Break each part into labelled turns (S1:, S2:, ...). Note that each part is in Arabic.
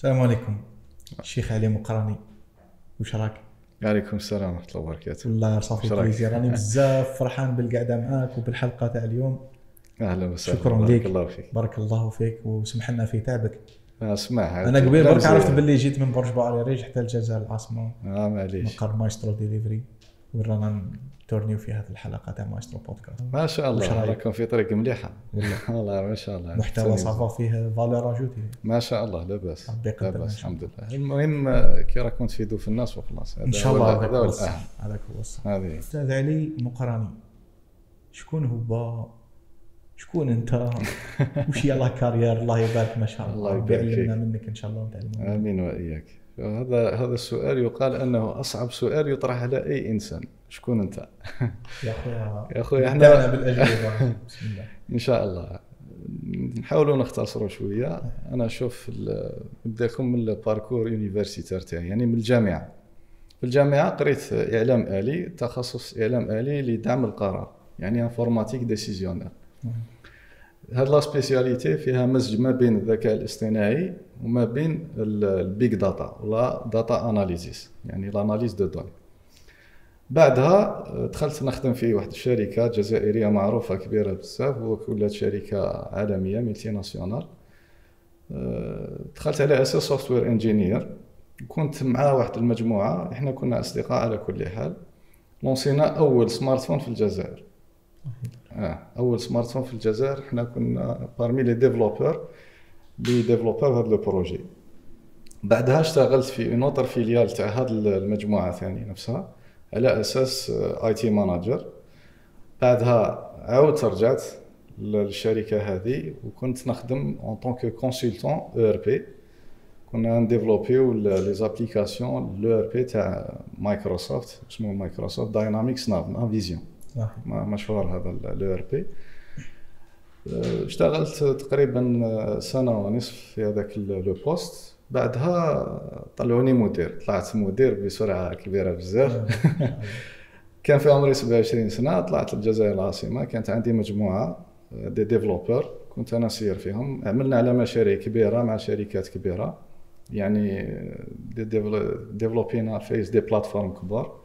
S1: السلام عليكم الشيخ علي مقراني واش
S2: راك؟ وعليكم السلام ورحمه الله وبركاته
S1: والله صافي كريزي راني
S2: بزاف فرحان بالقعده
S1: معاك وبالحلقه تاع اليوم اهلا وسهلا شكرا بارك ليك الله فيك بارك الله فيك وسمح لنا في تعبك
S2: آه، اسمع انا قبيل برك عرفت باللي
S1: جيت من برج ريج حتى الجزائر العاصمه اه معليش مقر مايسترو ديليفري ورانا تورنيو في هذه الحلقه تاع مايسترو بودكاست
S2: ما شاء الله راكم في طريق مليحه والله ما شاء الله محتوى صافا فيه فالور اجوتي ما شاء الله لاباس لاباس الحمد لله المهم كي راكم تفيدوا في الناس وخلاص ان شاء الله هذا هو الاهم هذاك هو هذه
S1: استاذ علي مقراني شكون هو شكون انت وش يلا كارير الله يبارك ما
S2: شاء الله الله يبارك فيك منك ان شاء الله وتعلمنا امين واياك هذا هذا السؤال يقال انه اصعب سؤال يطرح على اي انسان شكون انت
S1: يا اخويا يا اخويا احنا بالاجوبه
S2: ان شاء الله نحاولوا نختصروا شويه انا شوف نبداكم من الباركور يونيفرسيتير تاعي يعني من الجامعه في الجامعه قريت اعلام الي تخصص اعلام الي لدعم القرار يعني انفورماتيك ديسيزيونير هاد لا سبيسياليتي فيها مزج ما بين الذكاء الاصطناعي وما بين البيج داتا ولا داتا اناليزيس يعني لاناليز دو دوني بعدها آه، دخلت نخدم في واحد الشركه جزائريه معروفه كبيره بزاف ولات شركه عالميه ملتي ناسيونال آه، دخلت على اساس سوفتوير انجينير كنت مع واحد المجموعه احنا كنا اصدقاء على كل حال لونسينا اول سمارت فون في الجزائر اه اول سمارت فون في الجزائر حنا كنا بارمي لي ديفلوبور لي ديفلوبور هذا لو بروجي بعدها اشتغلت في اون اوتر فيليال تاع هاد المجموعه ثاني نفسها على اساس اي تي مانجر بعدها عاودت رجعت للشركه هذه وكنت نخدم اون طونك كونسلتون او ار بي كنا نديفلوبيو لي زابليكاسيون لو ار بي تاع مايكروسوفت اسمه مايكروسوفت داينامكس نافنا فيزيون مشهور هذا الاو ار بي اشتغلت تقريبا أه، سنه ونصف في هذاك لو بوست بعدها طلعوني مدير طلعت مدير بسرعه كبيره بزاف كان في عمري 27 سنه طلعت للجزائر العاصمه كانت عندي مجموعه أه، دي ديفلوبر كنت انا سير فيهم عملنا على مشاريع كبيره مع شركات كبيره يعني أه، دي ديفلوبينا فيس دي بلاتفورم كبار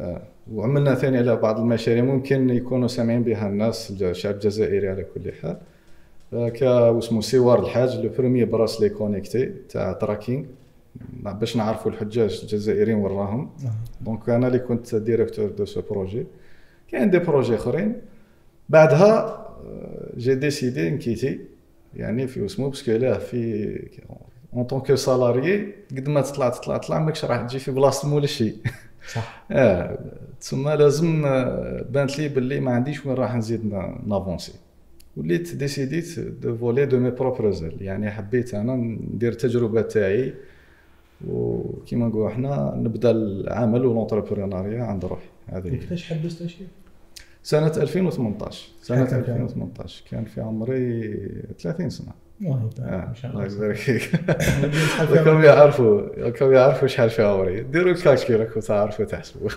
S2: آه. وعملنا ثاني على بعض المشاريع ممكن يكونوا سامعين بها الناس الشعب الجزائري على كل حال آه، كا واسمو سوار الحاج لو برومي براسلي كونيكتي تاع تراكينغ باش نعرفوا الحجاج الجزائريين وراهم دونك نعم. انا اللي كنت ديريكتور دو سو بروجي كاين دي بروجي اخرين بعدها جي ديسيدي نكيتي يعني في وسمو باسكو لا في اون طونك سالاريي قد ما تطلع تطلع تطلع ماكش راح تجي في بلاصه مول شي صح اه تسمى لازم آه، بانت لي باللي ما عنديش وين راح نزيد نافونسي وليت ديسيديت دو فولي دو مي بروبر زيل يعني حبيت انا ندير التجربه تاعي وكيما نقولوا حنا نبدا العمل والونتربرونيا عند روحي هذه كيفاش حبست اشياء؟ سنة 2018 سنة 2018 كان في عمري 30 سنة الله يبارك فيك لكم يعرفوا راكم يعرفوا شحال في عمري ديروا راكم تعرفوا تحسبوا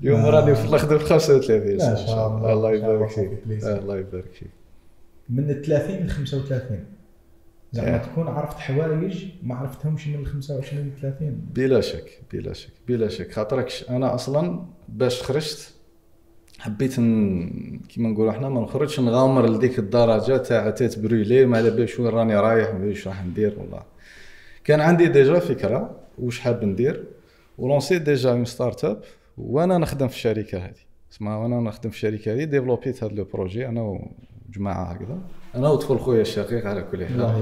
S2: اليوم راني في الاخضر آه، في 35 ان شاء الله الله يبارك فيك الله يبارك فيك
S1: من 30 ل 35 زعما آه. تكون عرفت حوايج ما عرفتهمش من 25 ل 30
S2: بلا شك بلا شك بلا شك خاطرك انا اصلا باش خرجت حبيت ن... كيما نقولوا حنا ما نخرجش نغامر لديك الدرجه تاع تيت بريلي ما على باليش وين راني رايح ما راح ندير والله كان عندي ديجا فكره واش حاب ندير ولونسي ديجا اون ستارت اب وانا نخدم في الشركه هذه اسمها وانا نخدم في الشركه هذه ديفلوبيت هذا لو بروجي انا وجماعه هكذا انا ودخل خويا الشقيق على كل حال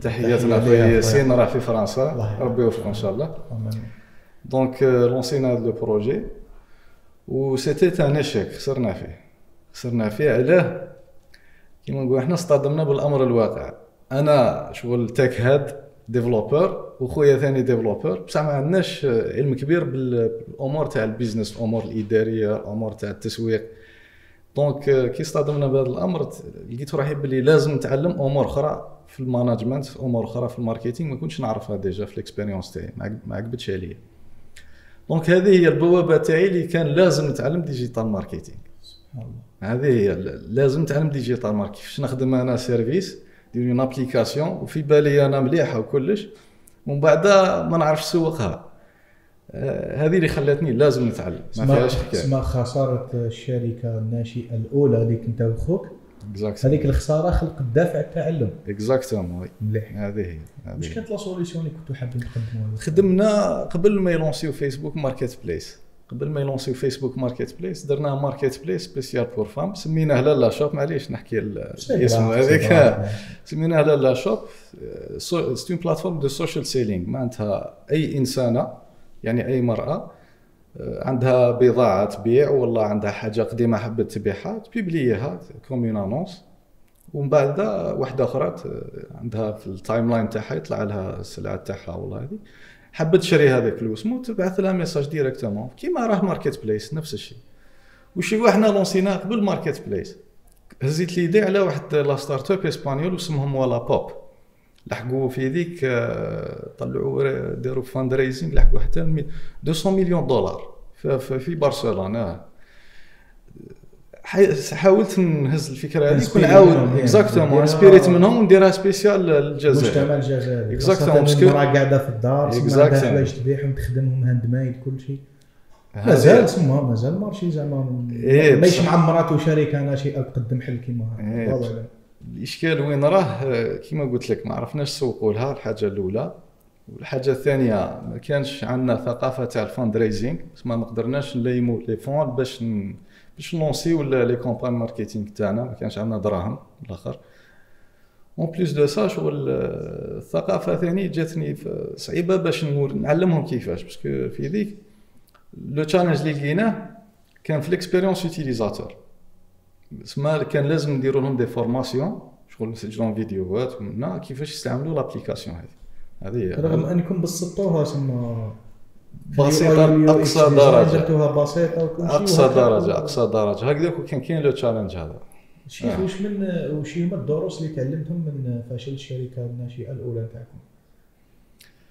S2: تحياتنا خويا ياسين راه في فرنسا ربي يوفقه ان شاء الله دونك euh, لونسينا هذا لو بروجي و سيتي ان اشيك خسرنا فيه خسرنا فيه علاه كيما نقول حنا اصطدمنا بالامر الواقع انا شغل تك هاد ديفلوبر وخويا ثاني ديفلوبر بصح ما عندناش علم كبير بالامور تاع البيزنس الامور الاداريه الامور تاع التسويق دونك آه، كي اصطدمنا بهذا الامر لقيت روحي بلي لازم نتعلم امور اخرى في الماناجمنت امور اخرى في الماركتينغ ما كنتش نعرفها ديجا في الاكسبيريونس تاعي ما عجبتش عليا دونك هذه هي البوابه تاعي اللي كان لازم نتعلم ديجيتال ماركتينغ هذه هي لازم نتعلم ديجيتال ماركتينغ كيفاش نخدم انا سيرفيس دير اون ابليكاسيون وفي بالي انا مليحه وكلش ومن بعد ما نعرفش نسوقها آه، هذه اللي خلاتني لازم نتعلم ما فيهاش حكايه
S1: خساره الشركه الناشئه
S2: الاولى اللي كنت وخوك اكزاكت هذيك الخساره خلقت دافع التعلم اكزاكتومون مليح هذه هي واش كانت
S1: لا سوليسيون اللي كنتوا حابين تقدموها
S2: خدمنا قبل ما يلونسيو فيسبوك ماركت بليس قبل ما يلونسيو فيسبوك ماركت بليس درنا ماركت بليس سبيسيال بور فام سميناه لالا شوب معليش نحكي الاسم هذاك سميناه لالا شوب سي بلاتفورم دو سوشيال سيلينغ معناتها اي انسانه يعني اي مراه عندها بضاعه تبيع ولا عندها حاجه قديمه حبت تبيعها تبيبليها كوم اون انونس ومن بعد واحده اخرى عندها في التايم لاين تاعها يطلع لها السلعه تاعها ولا هذه حبت تشري هذاك الوسمو تبعث لها ميساج ديريكتومون كيما راه ماركت بليس نفس الشيء وشي واحنا لونسيناه قبل ماركت بليس هزيت ليدي على واحد لا ستارت اب اسبانيول اسمهم ولا بوب لحقوا في هذيك آه، طلعوا داروا فاند ريزنج لحقوا حتى 200 مليون دولار في برشلونه حاولت نهز الفكره هذيك ونعاود اكزاكتومون انسبيريت منهم ونديرها سبيسيال للجزائر مجتمع الجزائري اكزاكتومون قاعده في الدار اكزاكتومون باش
S1: تبيعهم تخدمهم هاند ميد كل شيء مازال تسمى مازال مارشي زعما إيه، ماشي مع وشركه شركه تقدم حل كيما هذا إيه،
S2: الاشكال وين راه آه، كيما قلت لك ما عرفناش سوقوا لها الحاجه الاولى والحاجه الثانيه ما كانش عندنا ثقافه تاع الفاند ريزينغ ما نقدرناش نليمو لي فوند باش ن... باش نلونسيو لي كومبان ماركتينغ تاعنا ما كانش عندنا دراهم الاخر اون بليس دو سا شغل الثقافه ثاني جاتني صعيبه باش نعلمهم كيفاش باسكو في ذيك لو تشالنج اللي لقيناه كان في ليكسبيريونس يوتيليزاتور تسمى كان لازم نديرو لهم دي فورماسيون شغل نسجلهم فيديوهات ومنا كيفاش يستعملوا لابليكاسيون هذه هذه رغم
S1: انكم بسطوها تما بسيطه اقصى درجه درتوها بسيطه وكل شيء اقصى درجه
S2: اقصى درجه هكذاك وكان كاين لو تشالنج هذا شيخ
S1: آه. واش من واش هما الدروس اللي تعلمتهم من فشل الشركه
S2: الناشئه الاولى تاعكم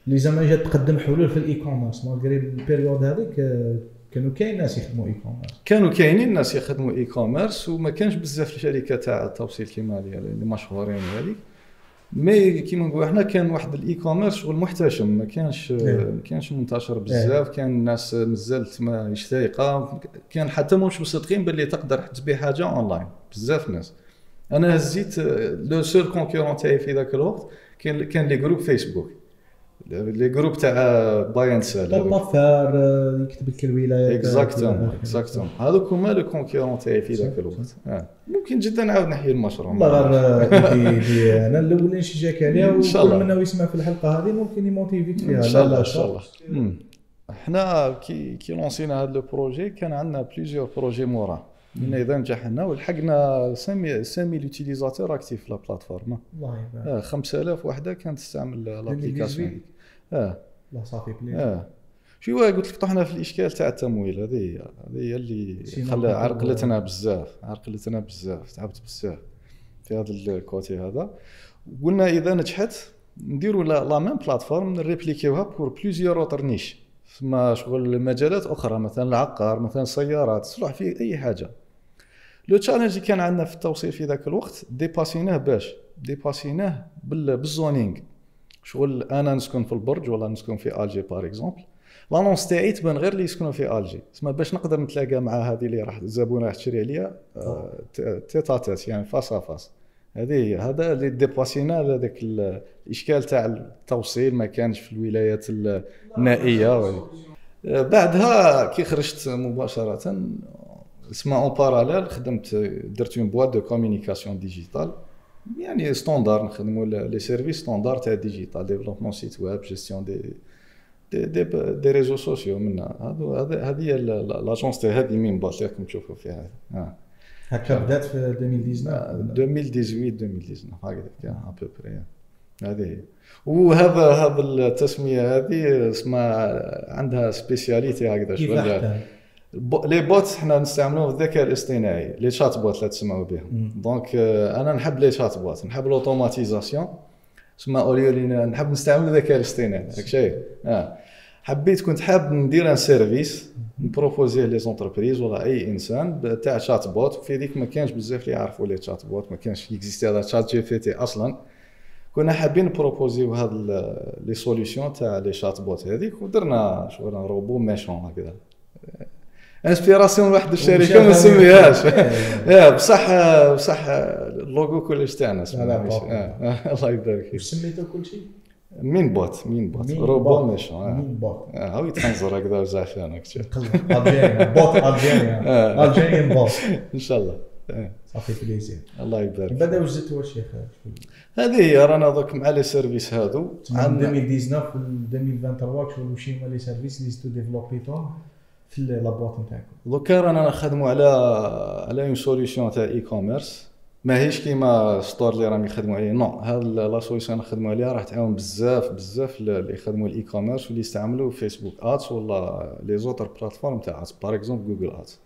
S2: اللي زعما جات تقدم حلول في الاي
S1: كوميرس مالغري البيريود هذيك آه، كانوا كاين ناس يخدموا اي كوميرس
S2: كانوا كاينين ناس يخدموا اي كوميرس وما كانش بزاف الشركات تاع التوصيل كيما يعني اللي مشهورين وهذيك مي كيما نقولوا احنا كان واحد الاي كوميرس شغل محتشم ما كانش إيه. ما كانش منتشر بزاف إيه. كان الناس مازالت ما يشتايقه كان حتى مش مصدقين باللي تقدر تبيع حاجه اونلاين بزاف ناس انا هزيت لو سول كونكورون تاعي في ذاك الوقت كان كان لي جروب فيسبوك لي جروب تاع باينس آه, الطفار
S1: آه, يكتب لك الولايات اكزاكتوم اكزاكتوم
S2: آه. هذوك هما لو كونكيرون تاعي في ذاك الوقت ممكن جدا نعاود نحيي المشروع والله غير انا
S1: الاول شي جاك عليها ان شاء الله منا يسمع في الحلقه هذه ممكن يموتيفيك فيها ان شاء الله ان شاء الله
S2: حنا كي كي لونسينا هذا لو بروجي كان عندنا بليزيور بروجي موراه من اذا نجحنا ولحقنا سامي سامي لوتيليزاتور اكتيف في لا بلاتفورم
S1: الله يبارك
S2: 5000 وحده كانت تستعمل لابليكاسيون اه لا صافي بلي اه شو قلت لك طحنا في الاشكال تاع التمويل هذه هي هذه هي اللي خلى عرقلتنا بزاف عرقلتنا بزاف تعبت بزاف في هذا الكوتي هذا قلنا اذا نجحت نديروا لا ميم بلاتفورم نريبليكيوها بور بليزيور اوتر نيش ثم شغل مجالات اخرى مثلا العقار مثلا السيارات تصلح في اي حاجه لو تشالنج اللي كان عندنا في التوصيل في ذاك الوقت ديباسيناه باش ديباسيناه بالزونينغ شغل انا نسكن في البرج ولا نسكن في الجي باغ اكزومبل لانونس تاعي تبان غير اللي يسكنوا في الجي تسمى باش نقدر نتلاقى مع هذه اللي راح الزبونه راح تشري عليا آه، آه. تيت تيت يعني فاس ا فاس هذه هذا اللي ديباسينا هذاك الاشكال تاع التوصيل ما كانش في الولايات النائيه آه، بعدها كي خرجت مباشره اسمها اون باراليل خدمت درت اون بوات دو كومينيكاسيون ديجيتال يعني ستوندار نخدموا لي سيرفيس ستوندار تاع ديجيتال ديفلوبمون سيت ويب جيستيون دي دي دي, دي ريزو سوسيو من هادو هذه هي لاجونس تاع هذه من باش راكم تشوفوا فيها هاكا هكا بدات في 2019 2018 2019 هاكا ابو بري هذه هي وهذا هذا التسميه هذه اسمها عندها سبيسياليتي هكذا شويه لي بوتس حنا نستعملوهم الذكاء الاصطناعي لي شات بوت لا تسمعوا بهم دونك آه، انا نحب لي شات بوت نحب لوتوماتيزاسيون تسمى اوليو نحب نستعمل الذكاء الاصطناعي داك شيء اه حبيت كنت حاب ندير ان سيرفيس نبروبوزيه لي زونتربريز ولا اي انسان تاع شات بوت في ديك ما كانش بزاف اللي يعرفوا لي شات بوت ما كانش يكزيستي هذا شات جي بي تي اصلا كنا حابين نبروبوزيو هاد لي سوليسيون تاع لي شات بوت هذيك ودرنا شغل روبو ميشون هكذا انسبيراسيون واحد الشركه ما نسميهاش بصح بصح اللوغو كلش تاعنا الله يبارك فيك سميته كل شيء مين بوت مين بوت روبو ميشون مين بوت هاو يتحنزر هكذا زعفان هكذا بوت الجيريان الجيريان بوت ان شاء الله صافي بليزير الله يبارك بعدا واش زدت شيخ هذه هي رانا دوك مع لي سيرفيس هادو عام 2019
S1: و 2023 شنو لي سيرفيس اللي زدتو ديفلوبيتهم في لابواط نتاعكم
S2: دوكا رانا نخدموا على على اون سوليسيون تاع اي كوميرس ماهيش كيما ستور اللي راهم يخدموا عليه نو هاد لا سوليسيون اللي نخدموا عليها راح تعاون بزاف بزاف اللي يخدموا الاي كوميرس واللي يستعملوا فيسبوك ادز ولا لي زوتر بلاتفورم تاع ادز باغ اكزومبل جوجل ادز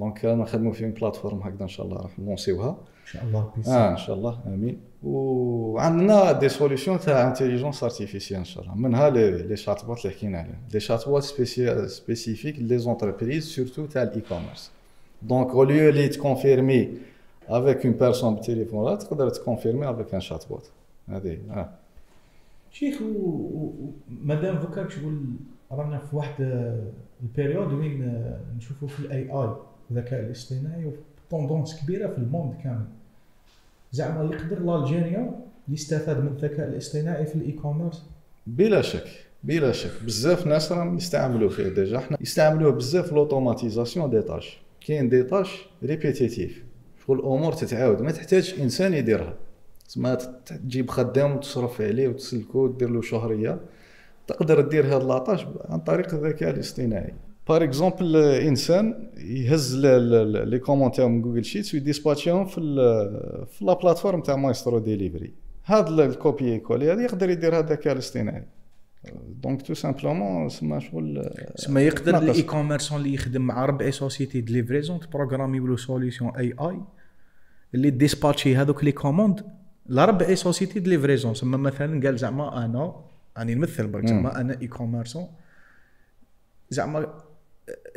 S2: دونك نخدموا في اون بلاتفورم هكذا ان شاء الله راح نلونسيوها ان شاء الله بيس اه ان شاء الله امين وعندنا دي سوليسيون تاع انتيليجونس ارتيفيسيال ان شاء الله منها لي شات بوت اللي حكينا عليهم لي شاتبوت سبيسيفيك لي زونتربريز سورتو تاع الاي كوميرس دونك او ليو لي تكونفيرمي افيك اون بيرسون بالتليفون راه تقدر تكونفيرمي افيك ان شات بوت هذه اه
S1: شيخ ومادام دوكا تقول رانا في واحد البيريود وين نشوفوا في الاي اي الذكاء الاصطناعي توندونس كبيره في الموند كامل زعما يقدر لالجيريا يستفاد من الذكاء الاصطناعي في الاي كوميرس
S2: بلا شك بلا شك بزاف ناس راهم يستعملوه فيه ديجا حنا يستعملوه بزاف لوتوماتيزاسيون دي طاش كاين دي طاش ريبيتيتيف شغل الامور تتعاود ما تحتاجش انسان يديرها تسمى تجيب خدام وتصرف عليه وتسلكو ودير له شهريه تقدر دير هاد لاطاش عن طريق الذكاء الاصطناعي بار اكزومبل انسان يهز لي كومونتير من جوجل شيتس ويديسباتشيهم في ال في لا بلاتفورم تاع مايسترو ديليفري هذا الكوبي كولي هذا يقدر يدير هذاك الاصطناعي دونك تو سامبلومون سما شغل سما يقدر الاي
S1: كوميرسون اللي يخدم مع ربع سوسيتي دي ليفريزون تبروغرامي له سوليسيون اي اي اللي ديسباتشي هذوك لي كوموند لربع سوسيتي دي ليفريزون سما مثلا قال زعما انا راني نمثل برك زعما انا اي كوميرسون زعما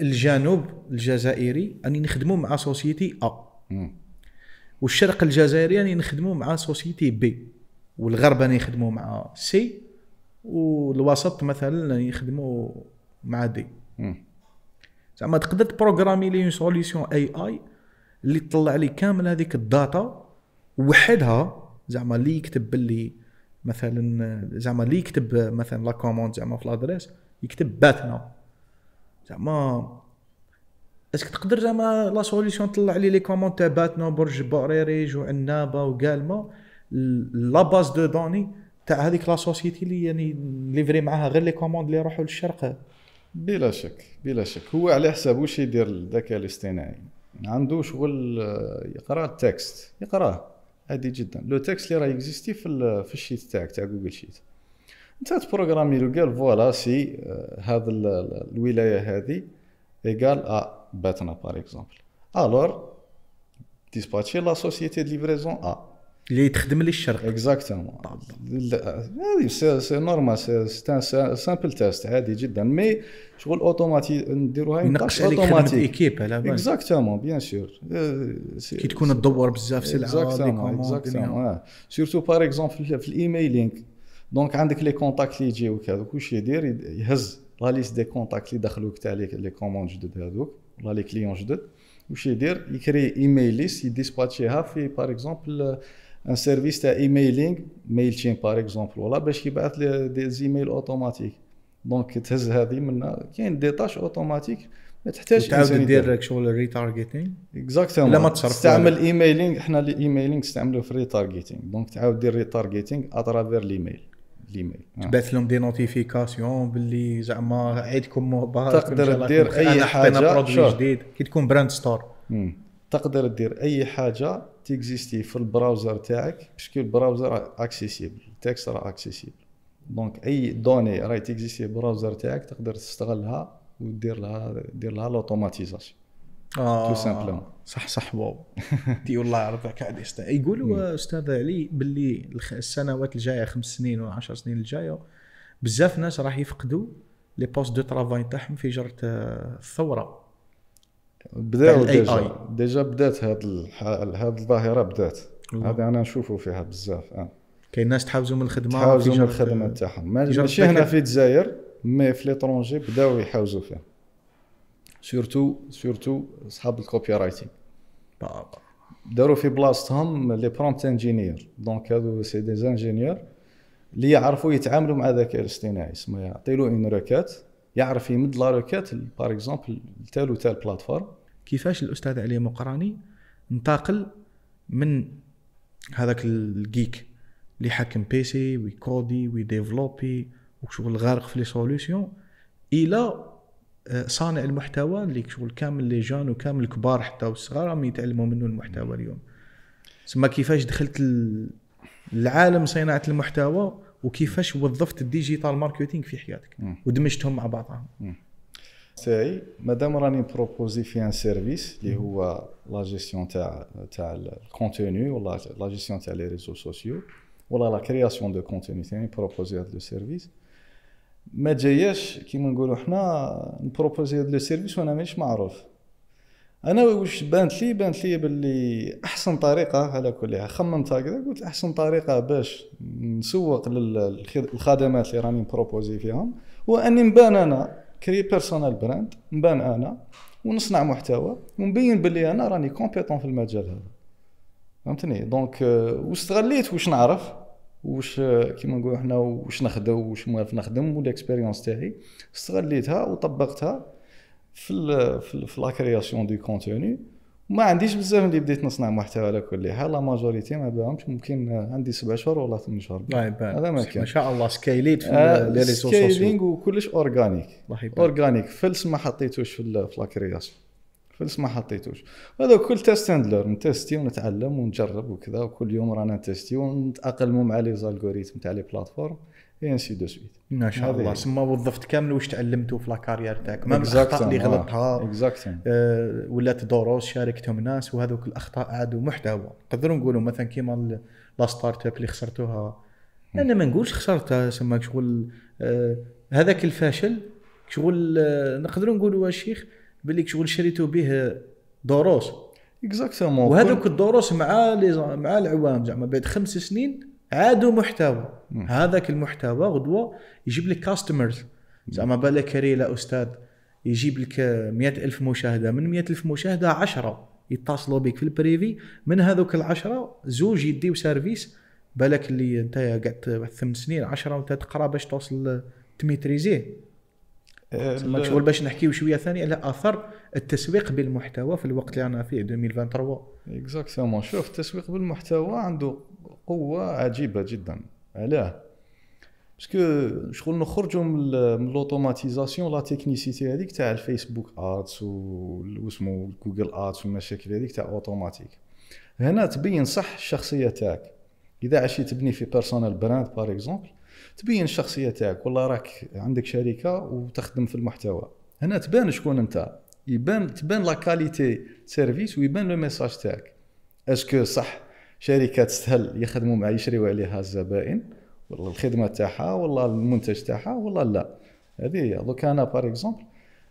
S1: الجنوب الجزائري راني نخدموا مع سوسيتي ا والشرق الجزائري راني نخدموا مع سوسيتي بي والغرب راني نخدمو مع سي والوسط مثلا راني نخدمو مع دي زعما تقدر تبروغرامي لي اون سوليسيون اي اي اللي تطلع لي كامل هذيك الداتا وحدها زعما اللي يكتب باللي مثلا زعما اللي يكتب مثلا لا كوموند زعما في لادريس يكتب باتنا زعما اسك تقدر زعما لا سوليسيون تطلع لي لي كومونتاباتنا برج بوريريج وعنابه وقالما لا باز دو دوني تاع هذيك لا سوسيتي اللي يعني ليفري معاها غير لي كوموند اللي يروحوا للشرق
S2: بلا شك بلا شك هو على حساب واش يدير الذكاء الاصطناعي عنده شغل آه، يقرا التكست يقراه عادي جدا لو تكست اللي راه اكزيستي في الشيت تاعك تاع جوجل شيت انت تبروغرامي لو قال فوالا سي آه، هذا الولايه هذه ايكال ا باتنا باغ اكزومبل الور ديسباتشي لا سوسيتي دي ليفريزون ا اللي تخدم لي الشرق اكزاكتومون هذه سي نورمال سي سامبل تيست عادي جدا مي شغل اوتوماتي نديروها نقش عليك خدمه ايكيب على بالك اكزاكتومون بيان سور كي تكون تدور بزاف سلعه اكزاكتومون اكزاكتومون سيرتو باغ اكزومبل في الايميلينغ دونك عندك لي كونتاكت اللي يجيوك هذوك واش يدير يهز لا ليست دي كونتاكت اللي دخلوك تاع لي كوموند جدد هذوك ولا لي كليون جدد واش يدير يكري ايميل ليست يديسباتشيها في باغ اكزومبل ان سيرفيس تاع ايميلينغ ميل تشين باغ اكزومبل ولا باش يبعث دي زيميل اوتوماتيك دونك تهز هذه من كاين دي تاش اوتوماتيك ما تحتاج تعاود دير شغل ريتارجيتينغ اكزاكتومون لا ما تصرف تستعمل ايميلينغ حنا الايميلينغ نستعملو في الريتارجيتينغ دونك تعاود دير ريتارجيتينغ اترافير الايميل الايميل آه. تبعث لهم
S1: دي نوتيفيكاسيون باللي زعما عيدكم مبارك تقدر دير اي حاجه جديد كي تكون براند ستور
S2: تقدر دير اي حاجه تيكزيستي في البراوزر تاعك باسكو البراوزر اكسيسيبل التكست راه اكسيسيبل دونك اي دوني راهي تيكزيستي في البراوزر تاعك تقدر تستغلها ودير لها دير لها لوتوماتيزاسيون آه. تو سامبلومون صح صح واو دي والله يرضيك عليه يقولوا
S1: استاذ علي باللي السنوات الجايه خمس سنين ولا 10 سنين الجايه بزاف ناس راح يفقدوا لي بوست دو ترافاي تاعهم في جره الثوره
S2: بداو ديجا ديجا بدات هاد هاد الظاهره بدات أيوة. هذا انا نشوفه فيها بزاف آه. كاين ناس تحاوزوا من الخدمه تحاوزوا من الخدمه تاعهم ماشي هنا في الجزائر مي في ليترونجي بداو يحاوزوا فيها سورتو سورتو صحاب الكوبي رايتينغ داروا في بلاصتهم لي برومبت انجينير دونك هادو سي دي انجينير اللي يعرفوا يتعاملوا مع الذكاء الاصطناعي سما يعطي له اون روكات يعرف يمد لا روكات باغ اكزومبل لتال وتال بلاتفورم كيفاش الاستاذ علي مقراني
S1: انتقل من هذاك الجيك اللي حاكم بيسي ويكودي ويديفلوبي وشغل غارق في لي سوليسيون الى آه، صانع المحتوى اللي شغل كامل لي جون وكامل الكبار حتى والصغار عم يتعلموا منه المحتوى اليوم ثم كيفاش دخلت العالم صناعه المحتوى وكيفاش وظفت الديجيتال ماركتينغ في حياتك ودمجتهم مع بعضهم
S2: تاعي مادام راني بروبوزي في ان سيرفيس اللي هو لا جيستيون تاع تاع الكونتوني ولا لا جيستيون تاع لي ريزو سوسيو ولا لا كرياسيون دو كونتوني ثاني بروبوزي هذا لو سيرفيس ما جاياش كيما نقولوا حنا نبروبوزي هذا لو سيرفيس وانا مانيش معروف انا واش بانت لي بانت لي باللي احسن طريقه على حال خممت هكذا قلت احسن طريقه باش نسوق للخدمات اللي راني نبروبوزي فيهم هو اني نبان انا كري بيرسونال براند نبان انا ونصنع محتوى ونبين باللي انا راني كومبيتون في المجال هذا فهمتني دونك آه، واستغليت واش نعرف واش كيما نقولوا حنا واش نخدم واش موالف نخدم والاكسبيريونس تاعي استغليتها وطبقتها في الـ في, في لا كرياسيون دو كونتوني ما عنديش بزاف اللي بديت نصنع محتوى على كل حال لا ماجوريتي ما بهمش ممكن عندي سبع شهور ولا ثمان شهور طيب، هذا ما كان ما شاء الله سكيليت في لي ريسورس سكيلينغ وكلش اورغانيك اورغانيك فلس ما حطيتوش في لا كرياسيون فلس ما حطيتوش هذا كل تيست اند ليرن تيستي ونتعلم ونجرب وكذا وكل يوم رانا تيستي ونتاقلموا مع لي زالغوريثم تاع لي بلاتفورم انسي دو سويت ما شاء الله سما وظفت كامل واش تعلمتوا في لاكارير تاعك ما الاخطاء اللي غلطتها
S1: اكزاكتلي آه ولات دروس شاركتهم ناس وهذوك الاخطاء عادوا محتوى نقدروا نقولوا مثلا كيما لا ستارت اب اللي خسرتوها انا ما نقولش خسرتها سما شغل آه هذاك الفاشل شغل آه نقدروا نقولوا يا شيخ بالك شغل شريتو به دروس اكزاكتومون وهذوك الدروس مع لي مع العوام زعما بعد خمس سنين عادوا محتوى هذاك المحتوى غدوه يجيب لك كاستمرز زعما بالك لا استاذ يجيب لك مئة ألف مشاهدة من مئة ألف مشاهدة عشرة يتصلوا بك في البريفي من هذوك العشرة زوج يديو سيرفيس بالك اللي انت قعدت ثمان سنين عشرة وانت تقرا باش توصل تميتريزيه شغل آه، باش نحكيو شويه ثانيه على اثر التسويق بالمحتوى في الوقت اللي رانا فيه 2023
S2: اكزاكتومون شوف التسويق بالمحتوى عنده قوه عجيبه جدا علاه باسكو شغل نخرجوا من لوتوماتيزاسيون لا تكنيسيتي هذيك تاع الفيسبوك ادس واسمو جوجل ادس والمشاكل هذيك تاع اوتوماتيك هنا تبين صح الشخصيه تاعك اذا عشيت تبني في بيرسونال براند بار اكزومبل تبين الشخصيه تاعك والله راك عندك شركه وتخدم في المحتوى هنا تبان شكون انت يبان تبان لا كاليتي سيرفيس ويبان لو ميساج تاعك اسكو صح شركه تستهل يخدموا مع يشريوا عليها الزبائن ولا الخدمه تاعها ولا المنتج تاعها ولا لا هذه هي دوك انا بار اكزومبل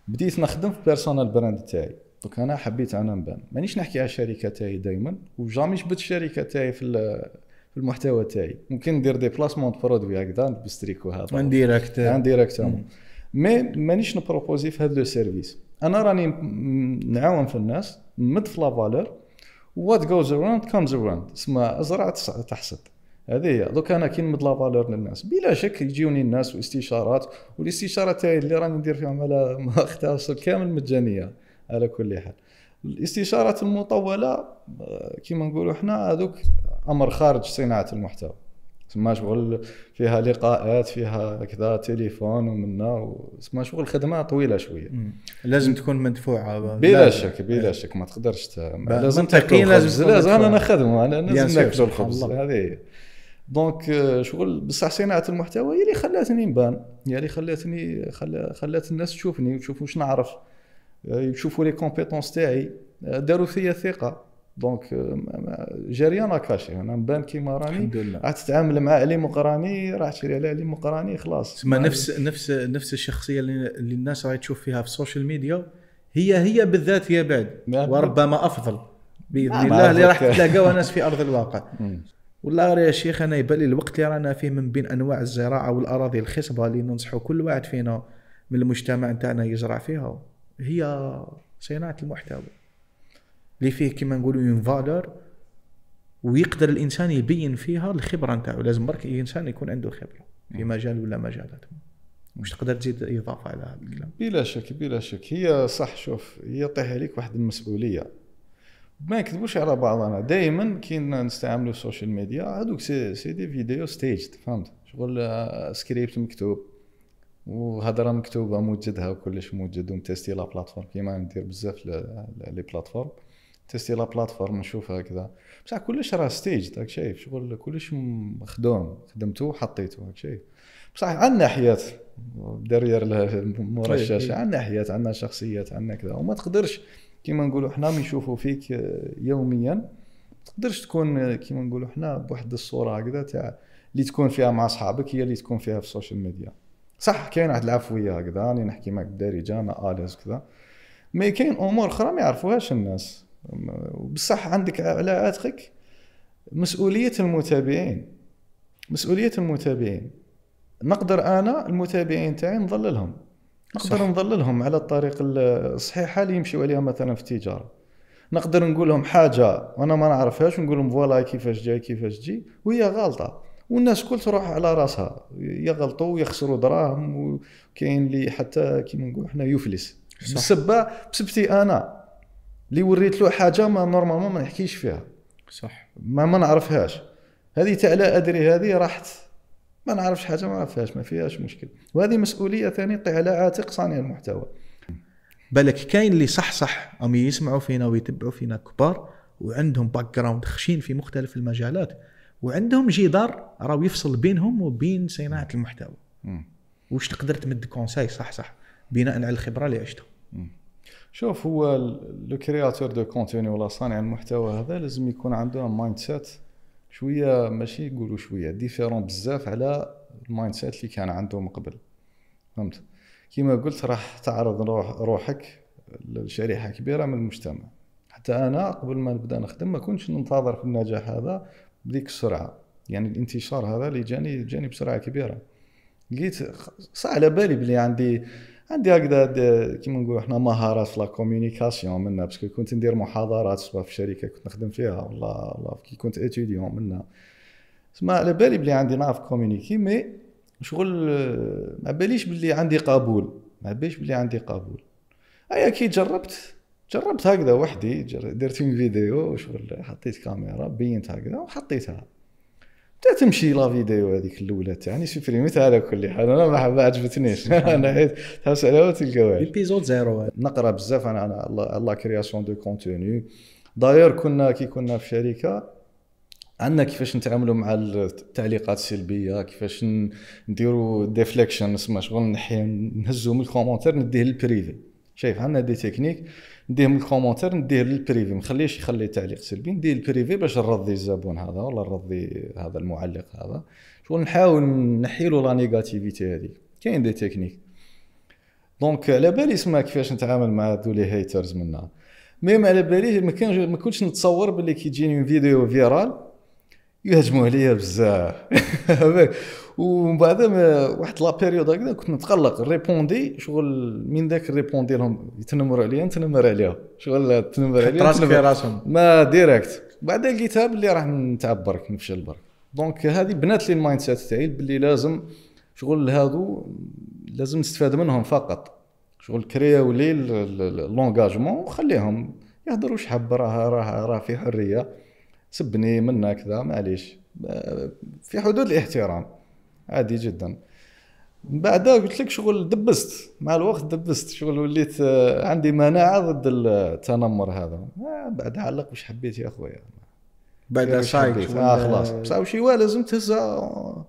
S2: بديت نخدم في بيرسونال براند تاعي دوك انا حبيت انا نبان مانيش نحكي على الشركه تاعي دائما وجامي جبت الشركه تاعي في في المحتوى تاعي ممكن ندير دي بلاسمون برودوي هكذا نلبس هذا انديريكت انديريكت مي مانيش نبروبوزي في هذا لو سيرفيس انا راني نعاون في الناس نمد في لا فالور وات جوز اراوند كومز اراوند تسمى ازرع تحصد هذه هي دوك انا كي نمد لا فالور للناس بلا شك يجوني الناس واستشارات والاستشارات تاعي اللي راني ندير فيهم على ما اختصر كامل مجانيه على كل حال الاستشارات المطوله آه، كيما نقولوا حنا هذوك امر خارج صناعه المحتوى تسمى شغل فيها لقاءات فيها كذا تليفون ومنا تسمى شغل خدمه طويله شويه مم. لازم تكون مدفوعه بلا شك بلا إيه. شك ما تقدرش لازم تاكل لازم لازم انا نخدم انا لازم ناكل الخبز هذه هي دونك آه، شغل بصح صناعه المحتوى هي اللي خلاتني نبان هي اللي خلاتني خل... خلات الناس تشوفني وتشوف واش نعرف آه، يشوفوا لي كومبيتونس تاعي آه، داروا فيا ثقه دونك آه، جاريه اكاشي انا مبان كيما راني الحمد لله تتعامل مع علي مقراني راح تشري على علي مقراني خلاص تسمى نفس
S1: نفس نفس الشخصيه اللي الناس راهي تشوف فيها في السوشيال ميديا هي هي بالذات هي بعد وربما افضل باذن الله اللي راح تلاقاوها ناس في ارض الواقع والله يا شيخ انا يبان الوقت اللي رانا فيه من بين انواع الزراعه والاراضي الخصبه اللي ننصحوا كل واحد فينا من المجتمع نتاعنا يزرع فيها هي صناعه المحتوى اللي فيه كيما نقولوا اون فالور ويقدر الانسان يبين فيها الخبره نتاعو لازم برك الانسان يكون عنده خبره
S2: في مجال ولا مجالات مش تقدر تزيد اضافه على هذا الكلام بلا شك بلا شك هي صح شوف هي طيح عليك واحد المسؤوليه ما نكذبوش على بعضنا دائما كي نستعملوا السوشيال ميديا هذوك سي, سي دي فيديو ستيج فهمت شغل سكريبت آه، مكتوب وهضره مكتوبه موجدها وكلش موجد ومتستي لا بلاتفورم كيما ندير بزاف لي بلاتفورم تيستي لا بلاتفورم نشوفها كذا بصح كلش راه ستيج راك شايف شغل كلش مخدوم خدمته وحطيته راك شايف بصح عندنا حياه درير مورا الشاشه إيه، إيه. عندنا حياه عندنا شخصيات عندنا كذا وما تقدرش كيما نقولوا حنا من نشوفوا فيك يوميا ما تقدرش تكون كيما نقولوا حنا بواحد الصوره هكذا تاع اللي تكون فيها مع اصحابك هي اللي تكون فيها في السوشيال ميديا صح كاين واحد العفويه هكذا راني نحكي معك بدارجه انا اليز كذا مي كاين امور اخرى ما يعرفوهاش الناس وبصح عندك على عاتقك مسؤوليه المتابعين مسؤوليه المتابعين نقدر انا المتابعين تاعي نظللهم نقدر نظللهم على الطريق الصحيحه اللي يمشيو عليها مثلا في التجاره نقدر نقول لهم حاجه وانا ما نعرفهاش ونقول لهم فوالا كيفاش جاي كيفاش جي وهي غلطه والناس كل تروح على راسها يغلطوا ويخسروا دراهم وكاين اللي حتى كيما نقول حنا يفلس بسبه بسبتي انا اللي وريت له حاجه ما نورمالمون ما نحكيش فيها صح ما ما نعرفهاش هذه تاع لا ادري هذه راحت ما نعرفش حاجه ما نعرفهاش ما فيهاش مشكل وهذه مسؤوليه ثاني طي على عاتق صانع المحتوى
S1: بالك كاين اللي صح صح هم يسمعوا فينا ويتبعوا فينا كبار وعندهم باك جراوند خشين في مختلف المجالات وعندهم جدار راهو يفصل بينهم وبين صناعه المحتوى واش تقدر تمد كونساي صح صح بناء على الخبره اللي عشتها
S2: شوف هو لو كرياتور دو كونتوني ولا صانع المحتوى هذا لازم يكون عنده مايند سيت شويه ماشي يقولوا شويه ديفيرون بزاف على المايند سيت اللي كان عنده من قبل فهمت كيما قلت راح تعرض روح روحك لشريحه كبيره من المجتمع حتى انا قبل ما نبدا نخدم ما كنتش ننتظر في النجاح هذا بديك السرعه يعني الانتشار هذا اللي جاني جاني بسرعه كبيره لقيت صح على بالي بلي عندي عندي هكذا كيما نقولوا احنا مهاره في لا كوميونيكاسيون منا باسكو كنت ندير محاضرات سوا في شركه كنت نخدم فيها ولا والله كي كنت اتيديون منا تسمى على بالي بلي عندي نعرف كوميونيكي مي شغل ما باليش بلي عندي قبول ما باليش بلي عندي قبول ايا كي جربت جربت هكذا وحدي درت اون فيديو شغل حطيت كاميرا بينت هكذا وحطيتها حتى تمشي لا فيديو هذيك الاولى تاعني سوبريميت على كل حال انا ما عجبتنيش انا حيت تحس على تلقى ايبيزود زيرو نقرا بزاف انا على لا كرياسيون دو كونتوني داير كنا كي كنا في شركه عندنا كيفاش نتعاملوا مع التعليقات السلبيه كيفاش نديروا ديفليكشن اسمها شغل نحي نهزو من الكومونتير نديه للبريفي شايف عندنا دي تكنيك نديهم الكومونتير نديه للبريفي ما نخليهش يخلي تعليق سلبي نديه للبريفي باش نرضي الزبون هذا ولا نرضي هذا المعلق هذا شغل نحاول نحيلو لا نيجاتيفيتي هذه كاين دي تكنيك دونك على بالي سما كيفاش نتعامل مع هذو لي هيترز منا ما على بالي ما كانش ما كنتش نتصور باللي كيجيني فيديو فيرال يهجموا عليا بزاف ومن بعد واحد لا بيريود هكذا كنت نتقلق ريبوندي شغل من ذاك ريبوندي لهم يتنمر عليا نتنمر عليها شغل تنمر عليا راسك في راسهم ما ديريكت بعد لقيتها باللي راح نتعب برك نفشل برك دونك هذه بنات لي المايند سيت تاعي باللي لازم شغل هادو لازم نستفاد منهم فقط شغل كرياو لي لونغاجمون وخليهم يهضروا شحب راه راه راه في حريه سبني منا كذا معليش آه، في حدود الاحترام عادي جدا من بعد قلت لك شغل دبست مع الوقت دبست شغل وليت آه، عندي مناعه ضد التنمر هذا آه، بعد علق واش حبيت يا اخويا بعد شايك اه خلاص بصح شي لازم تهزها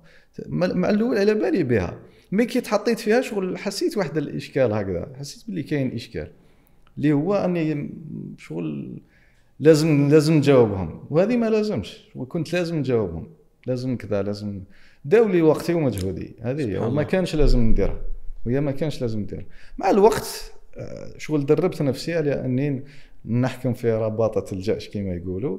S2: مع الاول على بالي بها مي كي تحطيت فيها شغل حسيت واحد الاشكال هكذا حسيت بلي كاين اشكال اللي هو اني شغل لازم لازم نجاوبهم وهذه ما لازمش وكنت لازم نجاوبهم لازم كذا لازم داو لي وقتي ومجهودي هذه هي وما كانش لازم نديرها وهي ما كانش لازم نديرها مع الوقت آه، شغل دربت نفسي على اني نحكم في رباطه الجأش كما يقولوا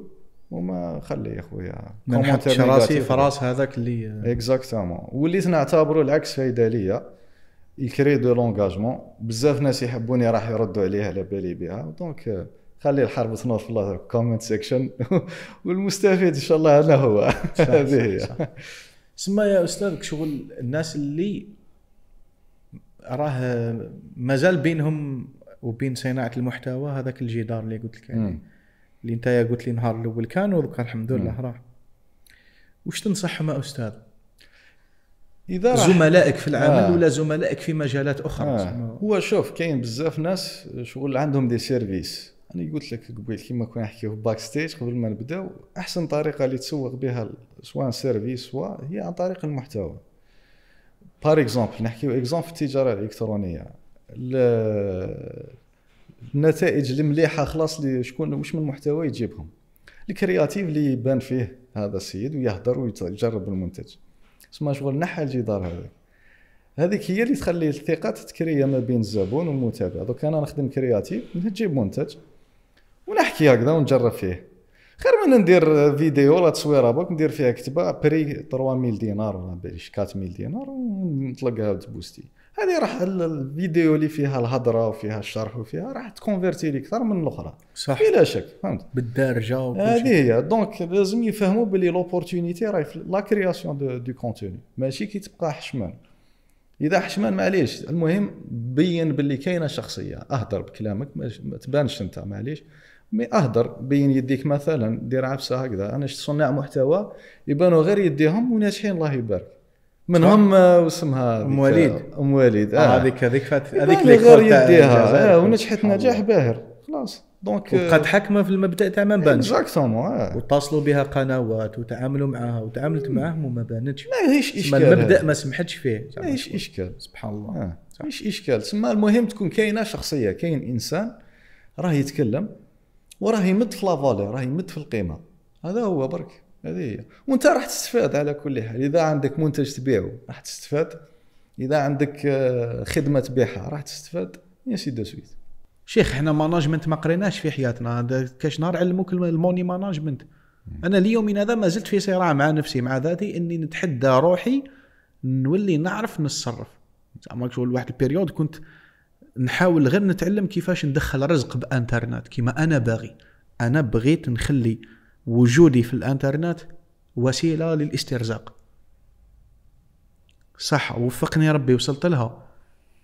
S2: وما خلي يا خويا ما نحطش راسي في راس هذاك اللي اكزاكتومون آه. وليت نعتبره العكس فايده ليا يكري دو لونجاجمون بزاف ناس يحبوني راح يردوا عليها على بالي بها دونك آه، خلي الحرب تنور في الله كومنت سيكشن والمستفيد ان شاء الله انا هو هذه هي سما يا استاذك شغل
S1: الناس اللي راه مازال بينهم وبين صناعه المحتوى هذاك الجدار اللي قلت لك يعني اللي انت قلت لي نهار الاول كان وذكر الحمد لله راح وش تنصحهم يا استاذ؟ اذا زملائك في العمل آه. ولا زملائك في مجالات اخرى آه.
S2: هو شوف كاين بزاف ناس شغل عندهم دي سيرفيس انا قلت لك قبيل كيما كنا نحكيو باك ستيج قبل ما نبداو احسن طريقه اللي تسوق بها سواء سيرفيس سواء هي عن طريق المحتوى بار اكزومبل نحكيو اكزومبل في التجاره الالكترونيه النتائج المليحه خلاص اللي شكون واش من محتوى يجيبهم الكرياتيف اللي يبان فيه هذا السيد ويهضر ويجرب المنتج تسمى شغل نحى الجدار هذا هذيك هي اللي تخلي الثقه تتكريا ما بين الزبون والمتابع دوك انا نخدم كرياتيف تجيب منتج نحكي هكذا ونجرب فيه خير من ندير فيديو ولا تصويره برك ندير فيها كتبه بري 3000 دينار ولا باليش 4000 دينار ونطلقها وتبوستي هذه راح الفيديو اللي فيها الهضره وفيها الشرح وفيها راح تكونفيرتي لي اكثر من الاخرى صح بلا شك فهمت بالدارجه هذه هي دونك لازم يفهموا بلي لوبورتونيتي راهي في لا كرياسيون دو كونتوني ماشي كي تبقى حشمان اذا حشمان معليش المهم بين بلي كاينه شخصيه اهدر بكلامك ما تبانش انت معليش مي اهدر بين يديك مثلا دير عفسه هكذا انا شفت صناع محتوى يبانوا غير يديهم وناجحين الله يبارك منهم آه، واسمها ام وليد آه، ام وليد آه،, اه هذيك هذيك فات هذيك اللي غير يديها آه ونجحت نجاح باهر خلاص دونك وبقات
S1: حكمه في المبدا تاع ما بان اكزاكتومون آه. واتصلوا بها قنوات وتعاملوا معها وتعاملت معاهم وما بانتش ماهيش اشكال المبدا ما
S2: سمحتش فيه ماهيش اشكال سبحان الله آه. ماهيش اشكال تسمى المهم تكون كاينه شخصيه كاين انسان راه يتكلم وراه يمد في لافالي راه يمد في القيمه هذا هو برك هذه هي وانت راح تستفاد على كل حال اذا عندك منتج تبيعه راح تستفاد اذا عندك آه، خدمه تبيعها راح تستفاد ينسي دو سويت
S1: شيخ احنا ماناجمنت ما قريناش في حياتنا كاش نهار علموك الموني ماناجمنت انا ليومين هذا ما زلت في صراع مع نفسي مع ذاتي اني نتحدى روحي نولي نعرف نتصرف زعما شغل واحد البيريود كنت نحاول غير نتعلم كيفاش ندخل رزق بانترنت كيما انا باغي انا بغيت نخلي وجودي في الانترنت وسيله للاسترزاق صح وفقني ربي وصلت لها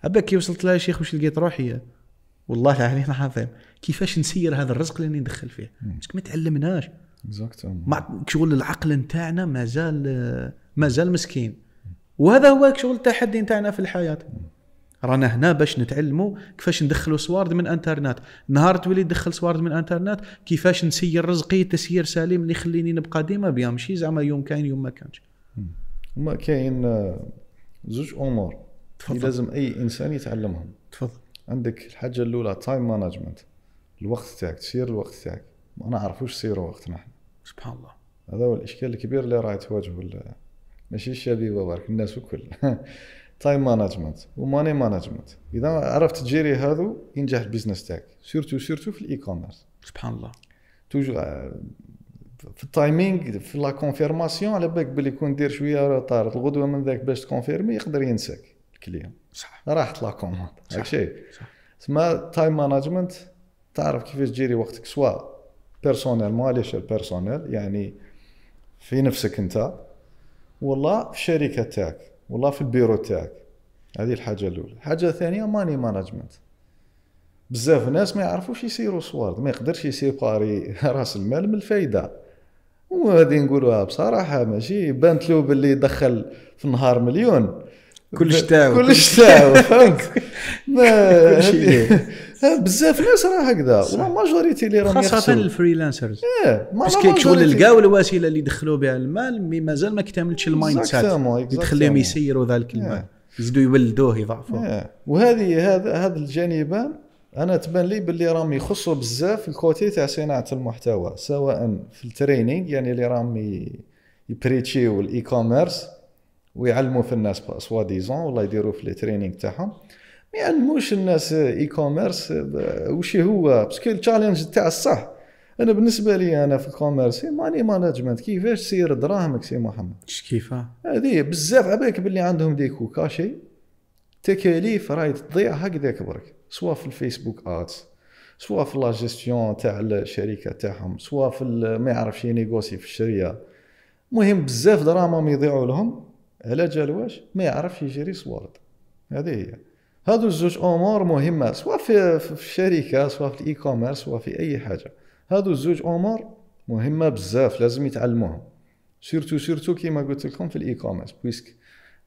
S1: ابا كي وصلت لها يا شيخ واش لقيت روحي والله العلي العظيم كيفاش نسير هذا الرزق اللي راني ندخل فيه باسكو ما تعلمناش ما شغل العقل نتاعنا مازال مازال مسكين وهذا هو شغل التحدي نتاعنا في الحياه رانا هنا باش نتعلموا كيفاش ندخلوا سوارد من انترنت نهار تولي تدخل سوارد من انترنت كيفاش نسير رزقي تسيير سليم اللي يخليني نبقى ديما بيا ماشي زعما يوم كاين يوم ما كانش
S2: هما كاين آه، زوج امور تفضل لازم اي انسان يتعلمهم تفضل عندك الحاجه الاولى تايم مانجمنت الوقت تاعك تسير الوقت تاعك ما نعرفوش سيروا وقتنا احنا سبحان الله هذا هو الاشكال الكبير اللي راه يتواجهه ماشي الشبيبه برك الناس الكل تايم مانجمنت وماني مانجمنت اذا عرفت تجيري هذو ينجح البيزنس تاعك سيرتو سيرتو في الاي كوميرس سبحان الله توجو في التايمينغ في لا كونفيرماسيون على بالك باللي كون دير شويه طارت الغدوه من ذاك باش تكونفيرمي يقدر ينساك الكليون صح راحت لا كوموند هاك شيء تسمى تايم مانجمنت تعرف كيفاش تجيري وقتك سوا بيرسونيل مو علاش بيرسونيل يعني في نفسك انت ولا في الشركه تاعك والله في البيرو تاعك هذه الحاجه الاولى الحاجه الثانيه ماني مانجمنت بزاف ناس ما يعرفوش يسيروا صوارد ما يقدرش يسيباري راس المال من الفايده وهذه نقولوها بصراحه ماشي بانت له باللي دخل في النهار مليون كلش تاو كلش تاو فهمت إيه. بزاف ناس راه هكذا ولا ماجوريتي اللي راهم خاصه الفريلانسرز ايه باسكو شغل لقاو
S1: الوسيله اللي دخلوا بها المال مي مازال ما كتعملش المايند سيت اللي تخليهم يسيروا
S2: ذلك المال إيه. يزيدوا يولدوه يضعفوه إيه. وهذه هذا هذا الجانبان انا تبان لي باللي راهم يخصوا بزاف الكوتي تاع صناعه المحتوى سواء في التريننج يعني اللي راهم يبريتشيو الاي كوميرس ويعلموا في الناس سوا ديزون والله يديروا في لي ترينينغ تاعهم ما يعلموش الناس اي كوميرس وش هو باسكو التشالنج تاع الصح انا بالنسبه لي انا في الكوميرس ماني مانجمنت كيفاش سير دراهمك سي محمد شكيفه هذه بزاف عبالك باللي عندهم ديكو كاشي تكاليف راهي تضيع هكذاك برك سواء في الفيسبوك ادز سواء في لا جيستيون تاع الشركه تاعهم سواء في ما يعرفش ينيغوسي في الشريه مهم بزاف دراهم يضيعوا لهم على جال واش ما يعرفش يجري سوارد هذه هي هادو الزوج امور مهمه سواء في, الشركه سواء في الاي كوميرس سواء في اي حاجه هادو الزوج امور مهمه بزاف لازم يتعلموهم سيرتو سيرتو كيما قلت لكم في الاي كوميرس بويسك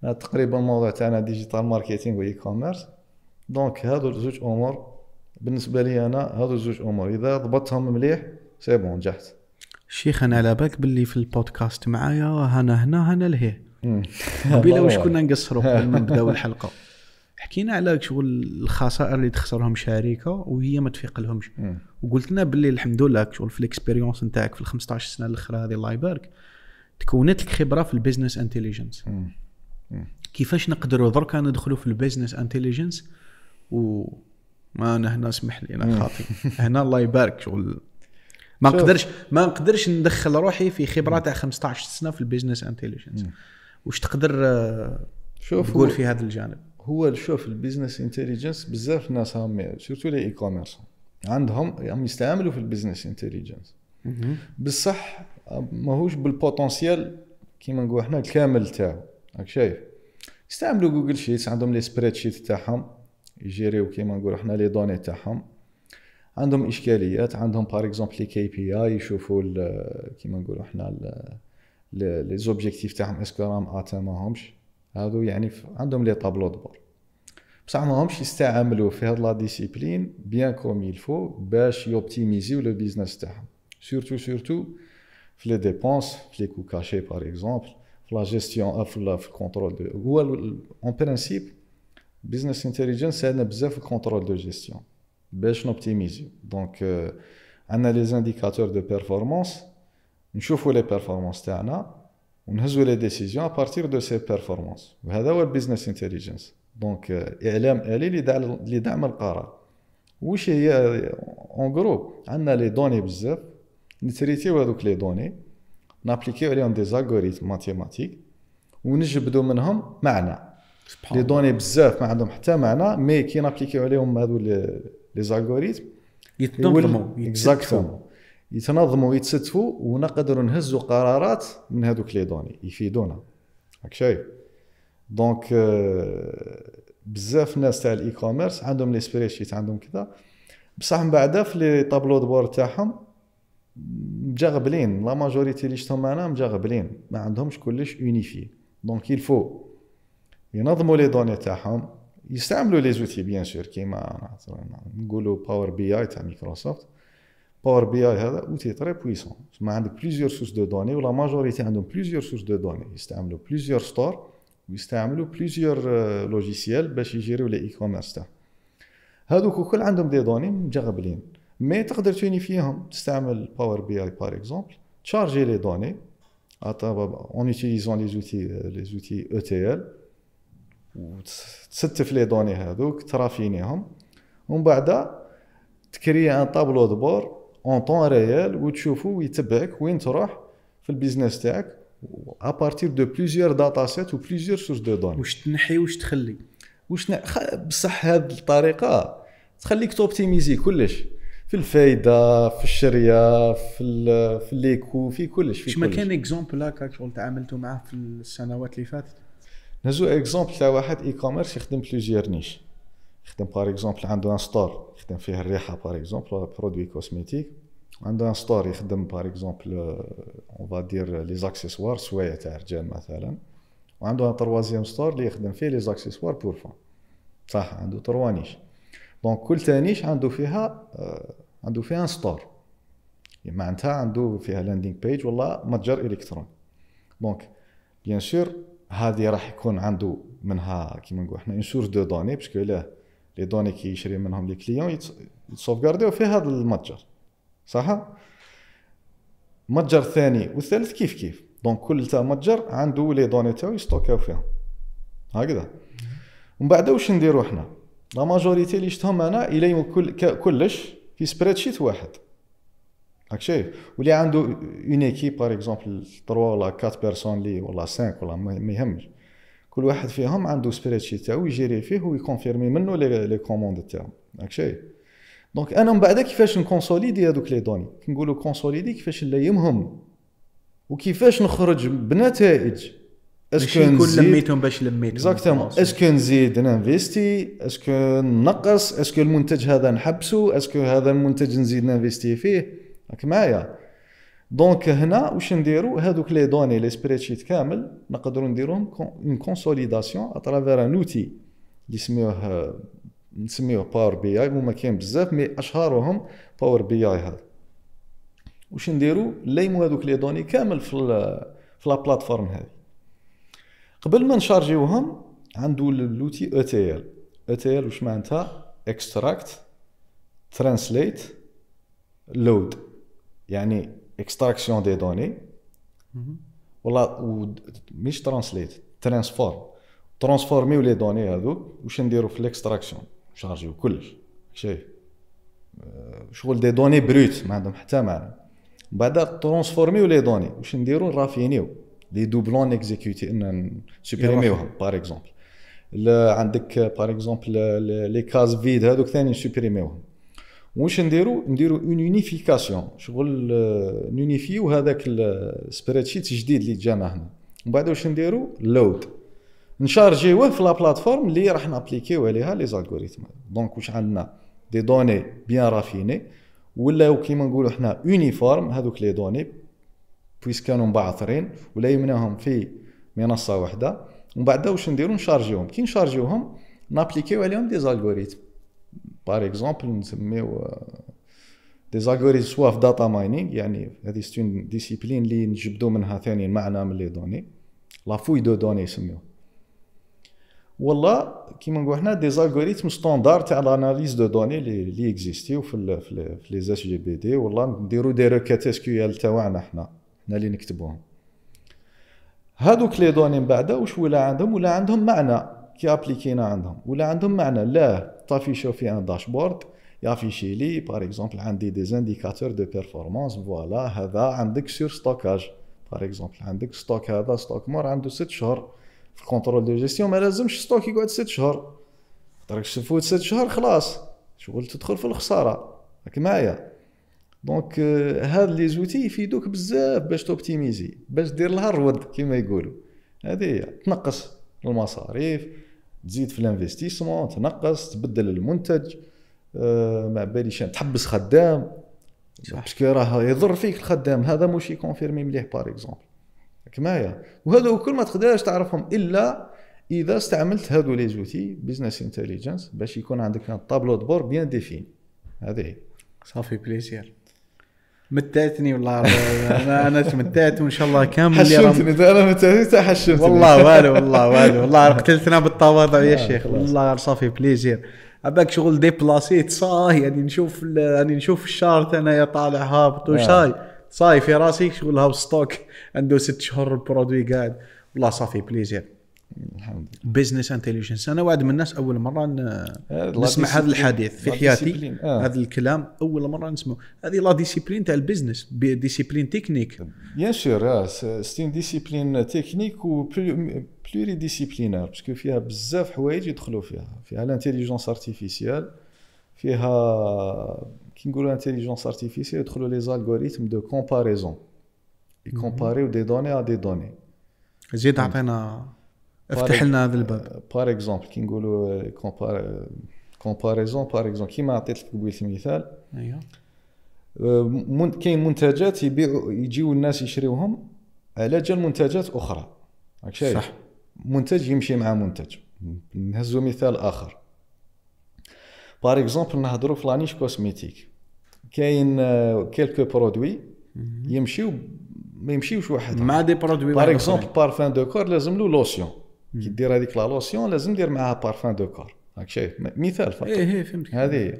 S2: تقريبا الموضوع تاعنا ديجيتال ماركتينغ واي كوميرس دونك هادو الزوج امور بالنسبه لي انا هادو الزوج امور اذا ضبطتهم مليح سي بون نجحت شيخ
S1: انا على بالك باللي في البودكاست معايا هنا هنا هنا لهيه قبيله واش كنا نقصروا قبل ما نبداو الحلقه حكينا على شغل الخسائر اللي تخسرهم شركه وهي ما تفيق لهمش وقلت لنا باللي الحمد لله شغل في الاكسبيريونس نتاعك في ال 15 سنه الاخيره هذه الله يبارك تكونت لك خبره في البيزنس انتليجنس كيفاش نقدروا دركا ندخلوا في البيزنس انتليجنس و ما انا هنا اسمح لي انا خاطي هنا الله يبارك شغل ما نقدرش ما نقدرش ندخل روحي في خبره تاع 15 سنه في البيزنس انتليجنس واش تقدر آه، شوف تقول في هذا
S2: الجانب هو شوف البيزنس انتليجنس بزاف ناس هم سيرتو لي اي كوميرس عندهم هم يستعملوا في البيزنس انتليجنس بصح ماهوش بالبوتنسيال كيما نقولوا احنا الكامل تاعو راك شايف يستعملوا جوجل شيتس عندهم لي سبريد شيت تاعهم يجيريو كيما نقولوا احنا لي دوني تاعهم عندهم اشكاليات عندهم بار اكزومبل لي كي بي اي يشوفوا كيما نقولوا احنا لي زوبجيكتيف تاعهم اسكو راهم اتماهمش هادو يعني عندهم لي طابلو دبور بصح ماهمش يستعملوا في هاد لا ديسيبلين بيان كوم يلفو باش يوبتيميزيو لو بيزنس تاعهم سورتو سورتو في لي ديبونس في لي كو كاشي باغ اكزومبل في لا جيستيون euh, في كونترول دو هو اون برانسيب بيزنس انتليجنس عندنا بزاف في كونترول دو جيستيون باش نوبتيميزيو دونك عندنا لي زانديكاتور دو بيرفورمانس نشوفوا لي بيرفورمانس تاعنا ونهزوا لي ديسيزيون بارتير دو سي بيرفورمانس وهذا هو البيزنس انتليجنس دونك اعلام الي لدعم القرار واش هي اون جروب عندنا لي دوني بزاف نتريتيو هذوك لي دوني نابليكيو عليهم دي زالغوريثم ماتيماتيك ونجبدو منهم معنى لي دوني بزاف ما عندهم حتى معنى مي كي نابليكيو عليهم هذو لي زالغوريثم يتنظموا اكزاكتومون يتنظموا ويتستفوا ونقدروا نهزوا قرارات من هذوك لي دوني يفيدونا راك شايف دونك آه، بزاف ناس تاع الاي كوميرس عندهم لي سبريشيت عندهم كذا بصح من بعد في لي طابلو دبور تاعهم مجاغبلين لا ماجوريتي اللي شفتهم انا مجاغبلين ما عندهمش كلش يونيفي دونك يلفو ينظموا لي دوني تاعهم يستعملوا لي زوتي بيان سور كيما نقولوا باور بي اي تاع مايكروسوفت باور بي اي هذا اوتي تري بويسون ما عندك بليزيور سورس دو دوني ولا ماجوريتي عندهم بليزيور سورس دو دوني يستعملوا بليزيور ستور ويستعملوا بليزيور لوجيسيال باش يجيروا لي اي كوميرس تاعهم هذوك الكل عندهم دي دوني مجغبلين مي تقدر تونيفيهم تستعمل باور بي اي بار اكزومبل تشارجي لي دوني اون يوتيليزون لي زوتي لي زوتي او تي ال وتستف لي دوني هذوك ترافينيهم ومن بعد تكري ان طابلو دبور اون طون ريال وتشوفو ويتبعك وين تروح في البيزنس تاعك ابارتير دو بليزيور داتا سيت بليزيور سورس دو دون واش تنحي واش تخلي واش بصح هاد الطريقه تخليك توبتيميزي كلش في الفايده في الشريه في ال في ليكو في كلش في كلش ما كان
S1: اكزومبل هكاك شغل تعاملتوا معاه في السنوات اللي فاتت
S2: نزو اكزومبل تاع واحد اي كوميرس يخدم بليزيور نيش يخدم بار اكزومبل عنده ان ستور يخدم فيه الريحه بار اكزومبل ولا برودوي كوزميتيك عنده ان ستور يخدم بار اكزومبل اون فا دير لي زاكسيسوار سوايع تاع رجال مثلا وعنده ان تروازيام ستور اللي يخدم فيه لي زاكسيسوار بور فون صح عنده تروا نيش دونك كل تانيش عنده فيها آه، عنده فيها ان يعني ستور معناتها عنده فيها لاندينغ بيج ولا متجر الكتروني دونك بيان سور هذه راح يكون عنده منها كيما نقول حنا اون سورس دو دوني باسكو ليه لي دوني كي يشري منهم لي كليون يتسوفغارديو في هذا المتجر صح المتجر الثاني والثالث كيف كيف دونك كل تاع متجر عنده لي دوني تاعو يستوكاو فيهم هكذا ومن بعد واش نديرو حنا لا ماجوريتي اللي شتهم انا الى كل كلش في سبريد شيت واحد راك شايف واللي عنده اون ايكيب باغ اكزومبل 3 ولا 4 بيرسون لي ولا 5 ولا ما يهمش كل واحد فيهم عنده شيت تاعو يجيري فيه ويكونفيرمي منه لي كوموند تاعو داك شيء دونك انا من بعد كيفاش نكونسوليدي هذوك لي دوني نقولوا كونسوليدي كيفاش نلايمهم وكيفاش نخرج بنتائج اسكو كل لميتهم باش لميتهم اكزاكتومون اسكو آه، نزيد نانفيستي اسكو نقص اسكو المنتج هذا نحبسو اسكو هذا المنتج نزيد نانفيستي فيه راك معايا دونك هنا واش نديرو هذوك لي دوني لي سبريتشيت كامل نقدروا نديروهم اون كونسوليداسيون اترافير ان اوتي اللي سميوه نسميوه باور بي اي هما كاين بزاف مي اشهرهم باور بي اي هذا واش نديرو ليمو هذوك لي دوني كامل في في لا بلاتفورم هذه قبل ما نشارجيوهم عندو لوتي او تي ال او تي ال واش معناتها اكستراكت ترانسليت لود يعني Extraction des données, mhm. ou la mistranslate, mais translate, transforme, transforme les données, ou je ne sais l'extraction, chargez, ou cool, je veux des données brutes, madame, je suis très mal, transformer les données, je ne sais pas, raffiner, ou les doublons exécutés, euh, par exemple, par exemple, les cases vides, je ne sais واش نديرو نديرو اون يونيفيكاسيون شغل نونيفيو هذاك شيت الجديد اللي جانا هنا ومن بعد واش نديرو لود نشارجيوه في لا بلاتفورم اللي راح نابليكيو عليها لي زالغوريثم دونك واش عندنا دي دوني بيان رافيني ولا كيما نقولوا حنا يونيفورم هذوك لي دوني بويس كانوا مبعثرين ولا يمناهم في منصه واحده ومن بعد واش نديرو نشارجيوهم كي نشارجيوهم نابليكيو عليهم دي زالغوريثم باغ اكزومبل نسميو دي زالغوريزم سوا في داتا ماينينغ يعني هذه ستون ديسيبلين اللي نجبدو منها ثاني معنى من لي دوني لا فوي دو دوني يسميوه ولا كيما نقول حنا دي زالغوريثم ستاندار تاع لاناليز دو دوني لي اكزيستيو في في لي اس جي بي دي ولا نديرو دي روكات اس كيو ال تاعنا حنا حنا اللي نكتبوهم هادوك لي دوني من بعد واش ولا عندهم ولا عندهم معنى كي ابليكينا عندهم ولا عندهم معنى لا تافيشو في ان داشبورد يافيشي لي باغ اكزومبل عندي دي زانديكاتور دو بيرفورمانس فوالا هذا عندك سور ستوكاج باغ اكزومبل عندك ستوك هذا ستوك مور عنده ست شهور في كونترول دو جيستيون ما لازمش ستوك يقعد ست شهور خاطرك تفوت ست شهور خلاص شغل تدخل في الخساره راك معايا دونك euh، هاد لي زوتي يفيدوك بزاف باش توبتيميزي باش دير لها الرود كيما يقولوا هذه هي تنقص المصاريف تزيد في الانفستيسمون تنقص تبدل المنتج آه، ما ما باليش تحبس خدام كي راه يضر فيك الخدام هذا مش يكونفيرمي مليح بار اكزومبل كمايا وهذا كل ما تقدرش تعرفهم الا اذا استعملت هذو لي زوتي بزنس انتليجنس باش يكون عندك طابلو دبور بيان ديفين هذه صافي بليزير متعتني والله انا تمتعت
S1: وان شاء الله كامل حشمتني انا متعت حشمتني والله والو والله والو والله قتلتنا بالتواضع يا شيخ والله صافي بليزير عباك شغل ديبلاسيت صاي يعني نشوف يعني نشوف الشارت انايا طالع هابط وشاي صاي صاي في راسي شغل هاوس ستوك عنده ست شهور البرودوي قاعد والله صافي بليزير الحمد لله بزنس انتليجنس انا واحد من الناس اول مره آه، نسمع هذا الحديث في حياتي آه. هذا
S2: الكلام اول مره نسمعه هذه لا ديسيبلين تاع البزنس ديسيبلين تكنيك بيان سور ستين ديسيبلين تكنيك و بلوري ديسيبلينار باسكو فيها بزاف حوايج يدخلوا فيها فيها الانتليجنس ارتيفيسيال فيها كي نقولوا انتليجنس ارتيفيسيال يدخلوا لي زالغوريثم دو كومباريزون يكومباريو دي دوني ا دي دوني زيد اعطينا افتح لنا هذا الباب بار آه، اكزومبل كي نقولوا كومباريزون بار اكزومبل كيما عطيت لك قبيل المثال ايوه آه، كاين منتجات يبيعوا يجيو الناس يشريوهم على جال منتجات اخرى راك شايف صح منتج يمشي مع منتج نهزو مثال اخر بار اكزومبل نهضروا في لانيش كوسميتيك كاين آه، كيلكو برودوي يمشيو ما يمشيوش واحد مع دي برودوي بار اكزومبل بارفان دو كور لازم له لوسيون كي دير هذيك لا لوسيون لازم دير معاها بارفان دو كور راك شايف مثال فقط ايه ايه فهمتك هذه هي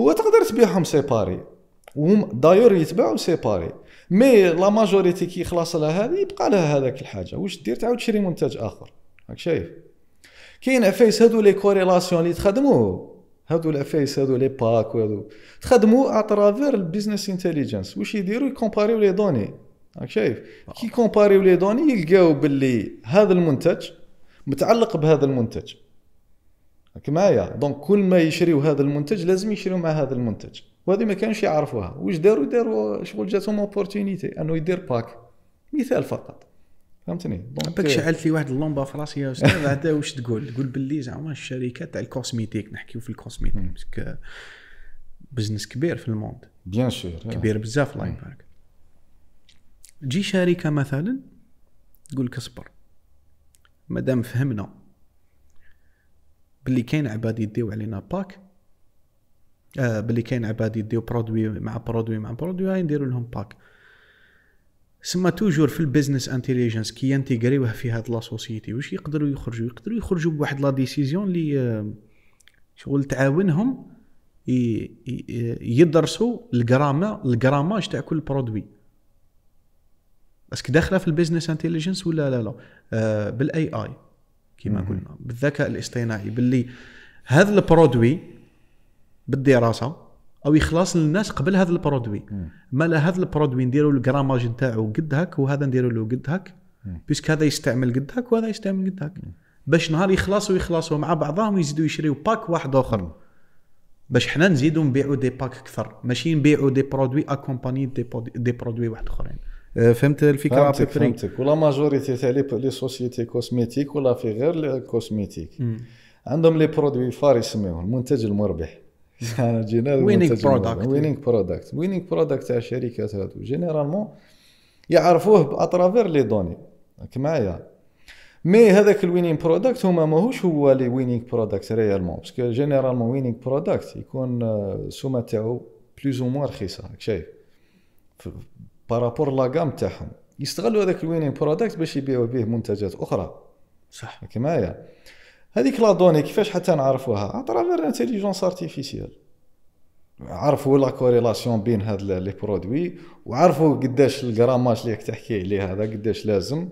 S2: هو تقدر تبيعهم سيباري وهم دايور يتباعوا سيباري مي لا ماجوريتي كي خلاص لها هذه يبقى لها هذاك الحاجه واش دير تعاود تشري منتج اخر راك شايف كاين عفايس هادو لي كوريلاسيون اللي تخدموا هادو العفايس هادو لي باك وهادو تخدموا اترافير البيزنس انتليجنس واش يديروا يكومباريو لي دوني راك شايف كي كومباريو لي دوني يلقاو باللي هذا المنتج متعلق بهذا المنتج معايا دونك كل ما يشريو هذا المنتج لازم يشريو مع هذا المنتج وهذه ما كانوش يعرفوها واش داروا داروا شغل جاتهم اوبورتونيتي انه يدير باك مثال فقط فهمتني دونك شعلت
S1: لي واحد اللمبه في راسي يا استاذ هذا واش تقول تقول باللي زعما الشركه تاع الكوسميتيك نحكيو في الكوسميتيك باسكو بزنس كبير في الموند بيان سور كبير بزاف لاين بارك تجي شركه مثلا تقول لك اصبر مادام فهمنا بلي كاين عباد يديو علينا باك آه بلي كاين عباد يديو برودوي مع برودوي مع برودوي هاي نديرو لهم باك سما توجور في البيزنس انتيليجنس كي ينتيغريوه في هاد لا سوسيتي واش يقدروا يخرجوا يقدروا يخرجوا بواحد لا ديسيزيون لي آه، شغل تعاونهم يدرسوا الجراما الجراماج تاع كل برودوي اسك داخله في البيزنس انتيليجنس ولا لا لا آه، بالاي اي كما قلنا بالذكاء الاصطناعي باللي هذا البرودوي بالدراسه او يخلص للناس قبل هذا البرودوي مالا هذا البرودوي نديروا الكراماج نتاعو قد هك وهذا نديروا له قد هك بيسك هذا يستعمل قد هك وهذا يستعمل قد هك باش نهار يخلصوا يخلصوا مع بعضهم يزيدوا يشريوا باك واحد اخر باش حنا نزيدوا نبيعوا دي باك اكثر ماشي نبيعوا دي برودوي اكومباني دي, دي برودوي واحد اخرين آه، فهمت الفكره فهمتك بري. فهمتك
S2: ولا ماجوريتي تاع لي سوسيتي كوسميتيك ولا في غير الكوسميتيك عندهم لي برودوي فار يسميوه المنتج المربح جينا وينينغ برودكت وينينغ برودكت وينينغ برودكت تاع الشركات هادو جينيرالمون يعرفوه اترافير لي دوني راك معايا مي هذاك الوينينغ برودكت هما ماهوش هو لي وينينغ برودكت ريالمون باسكو جينيرالمون وينينغ برودكت يكون السومه آه، تاعو بلوز او موان رخيصه راك شايف بارابور لاقام تاعهم يستغلوا هذاك الوينين برودكت باش يبيعوا به منتجات اخرى صح كمايا هذيك لا دوني كيفاش حتى نعرفوها اترافير انتيليجونس ارتيفيسيال عرفوا لا كوريلاسيون بين هاد لي برودوي وعرفوا قداش الجراماج اللي تحكي عليه هذا قداش لازم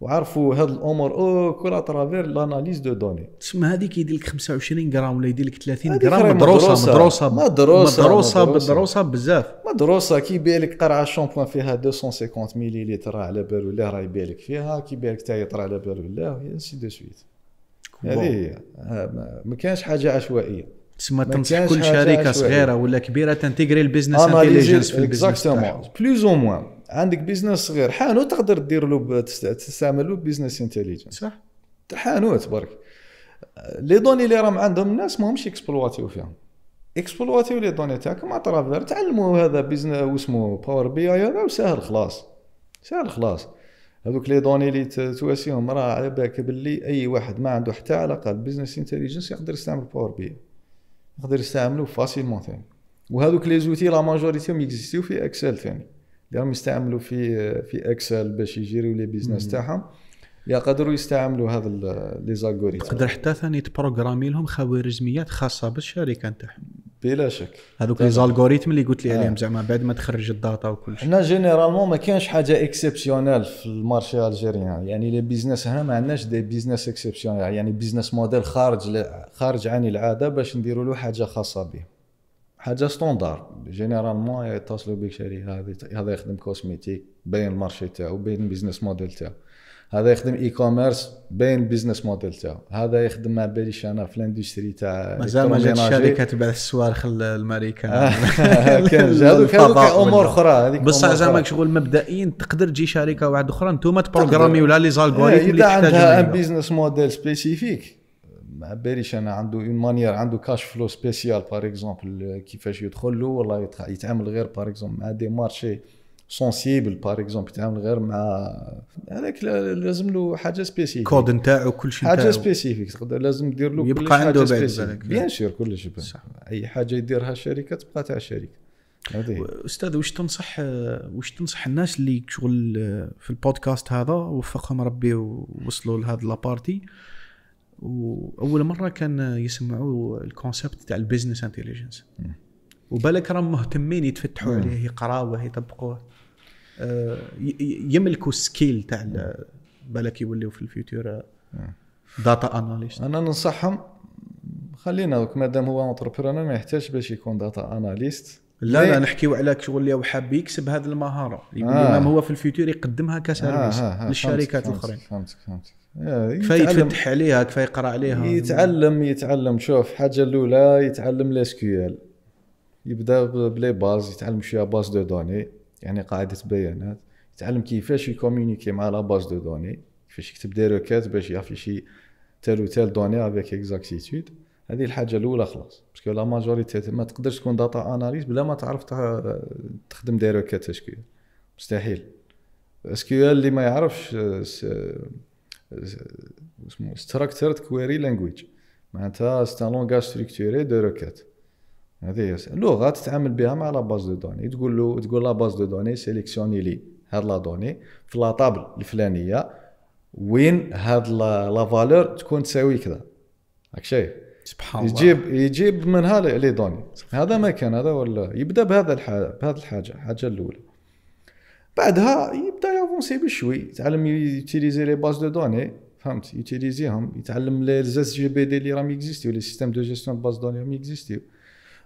S2: وعرفوا هاد الامور او كل اترافير لاناليز دو دوني
S1: تسمى هذيك يدير لك 25 غرام ولا يدير لك 30 غرام مدروسه مدروسه مدروسه مدروسه مدروسه
S2: بزاف مدروسه كيبيع لك قرعه شامبوان فيها 250 مليليتر على بال ولا راه يبيع لك فيها كيبيع لك تاي على بال ولا سي دو سويت هذه هي ما كانش حاجه عشوائيه تسمى تنصح كل شركه صغيره ولا
S1: كبيره تنتيغري
S2: البيزنس انتيليجنس في البيزنس اكزاكتومون بلوز او موان عندك بيزنس صغير حانوت تقدر دير له له بيزنس انتليجنس صح حانوت برك لي دوني اللي راهم عندهم الناس ماهمش اكسبلواتيو فيهم اكسبلواتيو لي دوني تاعكم اترافير تعلموا هذا بيزنس واسمه باور بي اي هذا وسهل خلاص سهل خلاص هذوك لي دوني اللي تواسيهم راه على بالك باللي اي واحد ما عنده حتى علاقه بالبيزنس انتليجنس يقدر يستعمل باور بي يقدر يستعملو فاسيلمون ثاني وهذوك لي زوتي لا ماجوريتي يكزيستيو في اكسل ثاني راهم يستعملوا في في اكسل باش يجيريو لي بيزنس تاعهم يقدروا يستعملوا هذا لي زالغوريثم تقدر
S1: حتى ثاني تبروغرامي لهم خوارزميات خاصه بالشركه نتاعهم
S2: بلا شك هذوك لي زالغوريثم
S1: اللي قلت لي آه. عليهم زعما بعد ما تخرج الداتا وكل شيء
S2: حنا جينيرالمون ما كانش حاجه اكسبسيونيل في المارشي الجيريان يعني لي بيزنس هنا ما عندناش دي بيزنس اكسبسيونيل يعني بيزنس موديل خارج خارج عن العاده باش نديروا له حاجه خاصه به حاجه ستوندار جينيرالمون يتصلوا بك شاري هذا هذا يخدم كوسميتيك باين المارشي تاعو باين البيزنس موديل تاعو هذا يخدم اي كوميرس باين البيزنس موديل تاعو هذا يخدم مع باليش انا في الاندستري تاع مازال ما جاتش شركه
S1: تبع السوارخ الماريكا هذوك امور اخرى هذيك بصح زعما شغل مبدئيا تقدر تجي شركه واحده اخرى انتم تبروغرامي ولا لي زالغوريثم إيه، اللي تحتاجهم عندها ان بيزنس موديل
S2: سبيسيفيك ما باليش انا عنده اون مانيير عنده كاش فلو سبيسيال بار اكزومبل كيفاش يدخل له والله يتعامل غير بار اكزومبل مع دي مارشي سونسيبل بار اكزومبل يتعامل غير مع هذاك لازم له حاجه سبيسيفيك كود نتاعو كل شيء حاجه سبيسيفيك تقدر لازم دير له يبقى عنده بعد بيان سور كلش اي حاجه يديرها الشركه تبقى تاع الشركه استاذ واش تنصح واش تنصح الناس اللي شغل
S1: في البودكاست هذا وفقهم ربي ووصلوا لهذا لابارتي واول مره كان يسمعوه الكونسبت تاع البزنس انتليجنس وبالك راهم مهتمين يتفتحوا عليه يقراوه يطبقوه آه،
S2: يملكوا السكيل تاع بالك يوليو في الفيوتور داتا اناليست انا ننصحهم خلينا مادام هو انتربرونور ما يحتاج باش يكون داتا اناليست لا لا نحكيو على شغل اللي هو حاب يكسب هذه المهاره اللي آه. هو في الفيوتور
S1: يقدمها كسيرفيس آه آه آه للشركات الاخرين
S2: فهمتك فهمتك
S1: كفايه يتفتح
S2: عليها كفايه يقرا عليها يتعلم يتعلم شوف حاجه الاولى يتعلم الاس ال يبدا بلي باز يتعلم شويه باز دو دوني يعني قاعده بيانات يتعلم كيفاش يكومونيكي مع لا باز دو دوني كيفاش يكتب دي روكات باش يعرف شي تال و تال دوني افيك اكزاكتيتود هذه الحاجه الاولى خلاص باسكو لا ماجوريتي ما تقدرش تكون داتا اناليز بلا ما تعرف تخدم دايركت كاش كيو مستحيل اس كيو اللي ما يعرفش اسمه ستراكتشرد كويري لانجويج معناتها سي ان لونغ ستركتوري دو ريكيت هذه لغه تتعامل بها مع لا باز دو دوني تقول له تقول لا باز دو دوني سيليكسيوني لي هاد لا دوني في لا طابل الفلانيه وين هاد لا فالور تكون تساوي كذا راك شايف سبحان الله يجيب يجيب منها لي دوني هذا ما كان هذا ولا يبدا بهذا الحاجه بهذه الحاجه الحاجه الاولى بعدها يبدا يافونسي بشوي يتعلم يوتيليزي لي باز دو دوني فهمت يوتيليزيهم يتعلم لي زاس جي بي دي اللي راهم اكزيستيو لي سيستيم دو جيستيون باز دوني راهم اكزيستيو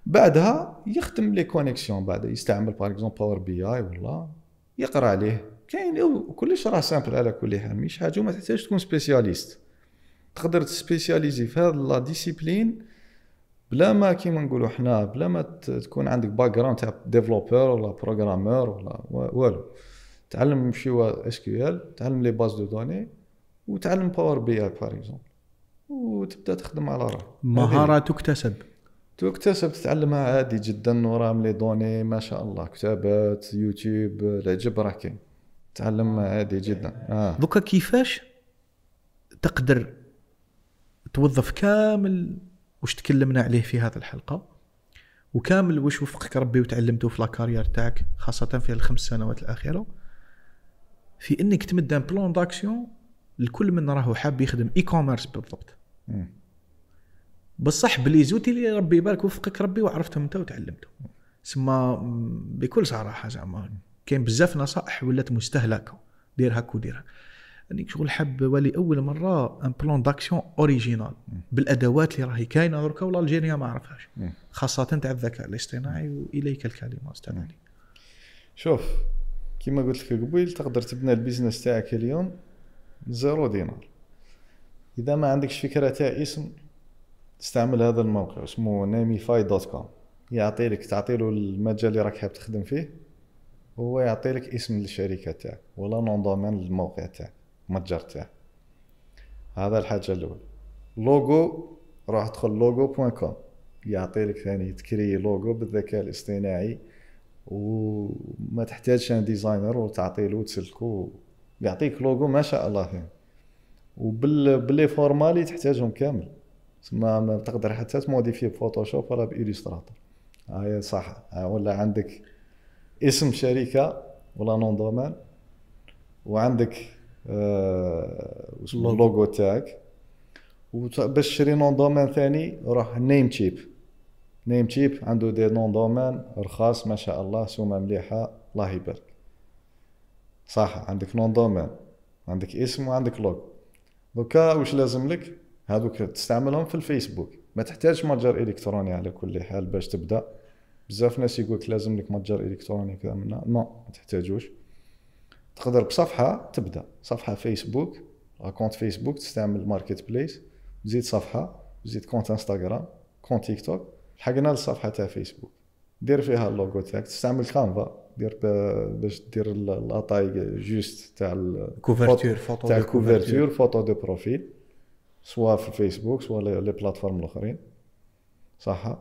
S2: بعدها يخدم لي كونيكسيون بعد يستعمل باغ اكزومبل باور بي اي ولا يقرا عليه كاين كلش راه سامبل على كل حال مش حاجه ما تحتاج تكون سبيسياليست تقدر تسبيسياليزي في هذا لا ديسيبلين بلا ما كيما نقولوا حنا بلا ما تكون عندك باك جراوند تاع ديفلوبور ولا بروغرامور ولا والو تعلم شي اس كيو ال تعلم لي باز دو دوني وتعلم باور بي اي باغ وتبدا تخدم على راه مهاره تكتسب تكتسب تتعلمها عادي جدا ورام لي دوني ما شاء الله كتابات يوتيوب العجب راه كاين تعلم عادي جدا آه. دوكا كيفاش تقدر
S1: توظف كامل وش تكلمنا عليه في هذه الحلقه وكامل وش وفقك ربي وتعلمته في لاكارير تاعك خاصه في الخمس سنوات الاخيره في انك تمد ان بلون داكسيون لكل من راهو حاب يخدم اي كوميرس بالضبط بصح بلي زوتي اللي ربي يبارك وفقك ربي وعرفتهم انت وتعلمتهم سما بكل صراحه زعما كاين بزاف نصائح ولات مستهلكه دير هاك ودير هاك يعني شغل حاب ولي اول مره ان بلان داكسيون اوريجينال بالادوات اللي راهي كاينه دركا والالجيريا ما عرفهاش خاصه تاع الذكاء الاصطناعي
S2: واليك الكلمه استاذ علي شوف كما قلت لك قبيل تقدر تبنى البيزنس تاعك اليوم زيرو دينار اذا ما عندكش فكره تاع اسم تستعمل هذا الموقع اسمه ناميفاي دوت كوم يعطي لك تعطي له المجال اللي راك حاب تخدم فيه هو يعطي لك اسم للشركه تاعك ولا نون دومين للموقع تاعك متجرتي يعني. هذا الحاجه الاولى لوجو راح ادخل لوجو بوان كوم يعطي لك ثاني تكري لوجو بالذكاء الاصطناعي وما تحتاجش ان ديزاينر وتعطيه له وتسلكو يعطيك لوجو ما شاء الله فيه يعني. وبال باللي فورمالي تحتاجهم كامل ما تقدر حتى تموديفي بفوتوشوب ولا بإليستراتور هاي صح ولا عندك اسم شركه ولا نون دومان وعندك واسمه آه، اللوجو تاعك وباش تشري نون دومين ثاني روح نيم تشيب نيم تشيب عنده دي نون دومين رخاص ما شاء الله سوما مليحه الله يبارك صح عندك نون دومين عندك اسم وعندك لوغ دوكا واش لازم لك هذوك تستعملهم في الفيسبوك ما تحتاجش متجر الكتروني على كل حال باش تبدا بزاف ناس يقولك لازم لك متجر الكتروني كذا منا نو ما تحتاجوش تقدر بصفحه تبدا صفحه فيسبوك كونت فيسبوك تستعمل ماركت بليس تزيد صفحه تزيد كونت انستغرام كونت تيك توك لحقنا للصفحه تاع فيسبوك دير فيها اللوغو تاعك تستعمل كانفا دير باش دير لاطاي جوست تاع الكوفرتور فوتو تاع الكوفرتور فوتو دو بروفيل سواء في الفيسبوك سواء لي بلاتفورم الاخرين صح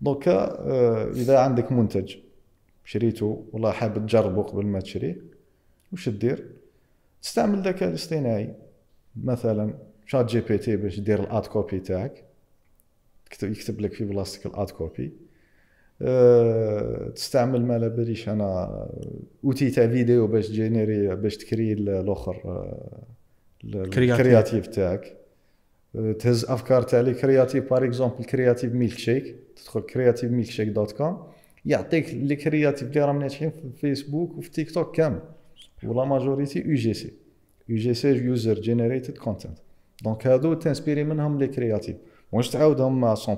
S2: دونك آه، اذا عندك منتج شريته ولا حاب تجربه قبل ما تشريه وش دير تستعمل الذكاء الاصطناعي مثلا شات جي بي تي باش دير الاد كوبي تاعك يكتب لك في بلاصتك الاد كوبي أه تستعمل ما لا انا آه، اوتي تاع فيديو باش جينيري باش تكري الاخر آه، الكرياتيف تاعك آه، تهز افكار تاع لي كرياتيف بار اكزومبل كرياتيف ميلك شيك تدخل كرياتيف ميلك شيك دوت كوم يعطيك لي كرياتيف اللي راهم ناجحين في فيسبوك وفي تيك توك كامل ولا ماجوريتي يو جي سي يو جي سي يوزر جينيريتد كونتنت دونك هادو تنسبيري منهم لي كرياتيف واش تعاودهم 100%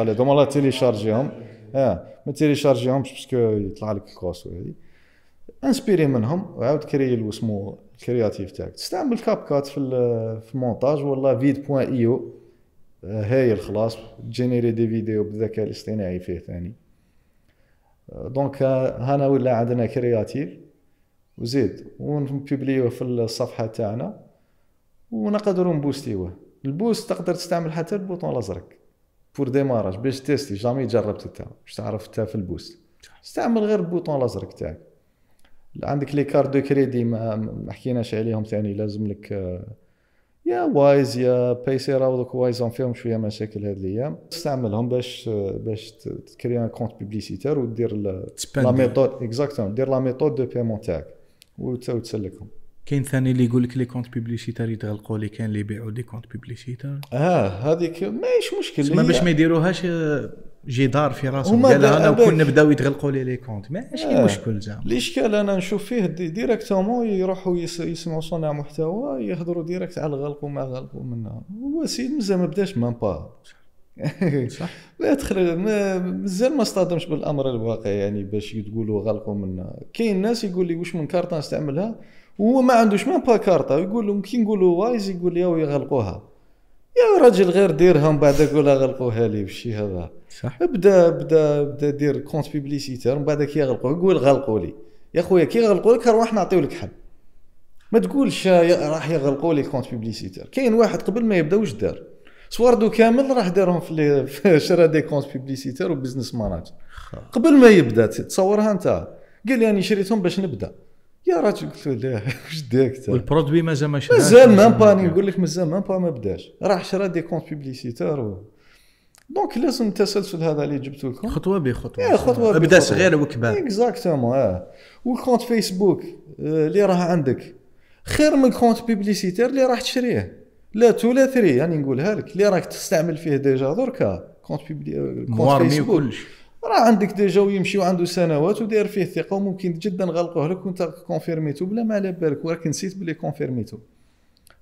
S2: دوما لا تيليشارجيهم اه ما تيليشارجيهمش باسكو يطلع لك الكوست وهادي انسبيري منهم وعاود كري واسمو الكرياتيف تاعك تستعمل كاب كات في في المونتاج ولا فيد بوان ايو هايل خلاص جينيري دي فيديو بالذكاء الاصطناعي فيه ثاني دونك هنا ولا عندنا كرياتيف وزيد ونبيبليوه في الصفحه تاعنا ونقدروا نبوستيوه البوست تقدر تستعمل حتى البوطون الازرق بور ديماراج باش تيستي جامي جربت انت باش تعرف انت في البوست استعمل غير البوطون الازرق تاعك عندك لي كارت دو كريدي ما حكيناش عليهم ثاني لازم لك آه، يا وايز يا بيسيرا ودوك دوك وايز فيهم شويه مشاكل هاد الايام تستعملهم باش باش تكري ان كونت بيبليسيتير ودير لا ميثود اكزاكتومون دير لا ميثود دو بيمون تاعك وتسلكهم
S1: كاين ثاني اللي يقول لك لي كونت بيبليسيتار يتغلقوا لي كاين اللي يبيعوا لي كونت بيبليسيتار اه هذيك ماهيش مشكل ما باش ما يديروهاش آه، جدار في راسهم قال انا وكون نبداو يتغلقوا لي لي كونت ماهيش آه. مشكل زعما
S2: الاشكال انا نشوف فيه دي ديريكتومون يروحوا يسمعوا صانع محتوى يهضروا ديريكت على الغلق وما غلقوا منها هو سيد مازال ما بداش مام با صح يدخل مازال ما اصطدمش بالامر الواقع يعني باش تقولوا غلقوا منا كاين ناس يقول لي واش من كارطه نستعملها وهو ما عندوش ما با كارطه يقول لهم كي نقولوا وايز يقول لي يغلقوها يا راجل غير ديرها من بعد قول غلقوها لي بشي هذا صح بدا بدا بدا دير كونت بيبليسيتير من بعد كي يغلقوها قول غلقوا لي يا خويا كي يغلقوا لك نروح نعطيو لك حل ما تقولش راح يغلقوا لي كونت بيبليسيتير كاين واحد قبل ما يبدا واش دار سواردو كامل راح دارهم في, شرا دي كونت بيبليسيتير وبزنس ماناجر قبل ما يبدا تصورها انت قال لي يعني شريتهم باش نبدا يا راجل قلت له لا واش داك انت والبرودوي مازال ما شراش مازال مام با نقول لك مازال مام با ما بداش راح شرا دي كونت بيبليسيتير و... دونك لازم التسلسل هذا اللي جبت لكم خطوه بخطوه ايه خطوه بدا صغير وكبار اكزاكتومون اه والكونت فيسبوك آه، اللي راه عندك خير من كونت بيبليسيتير اللي راح تشريه لا تو لا ثري راني يعني نقولها لك اللي راك تستعمل فيه ديجا دركا كونت بيبلي آه، كونت فيسبوك راه عندك ديجا ويمشي وعنده سنوات وداير فيه ثقه وممكن جدا غلقوه لك وانت كونفيرميتو بلا ما على بالك وراك نسيت بلي كونفيرميتو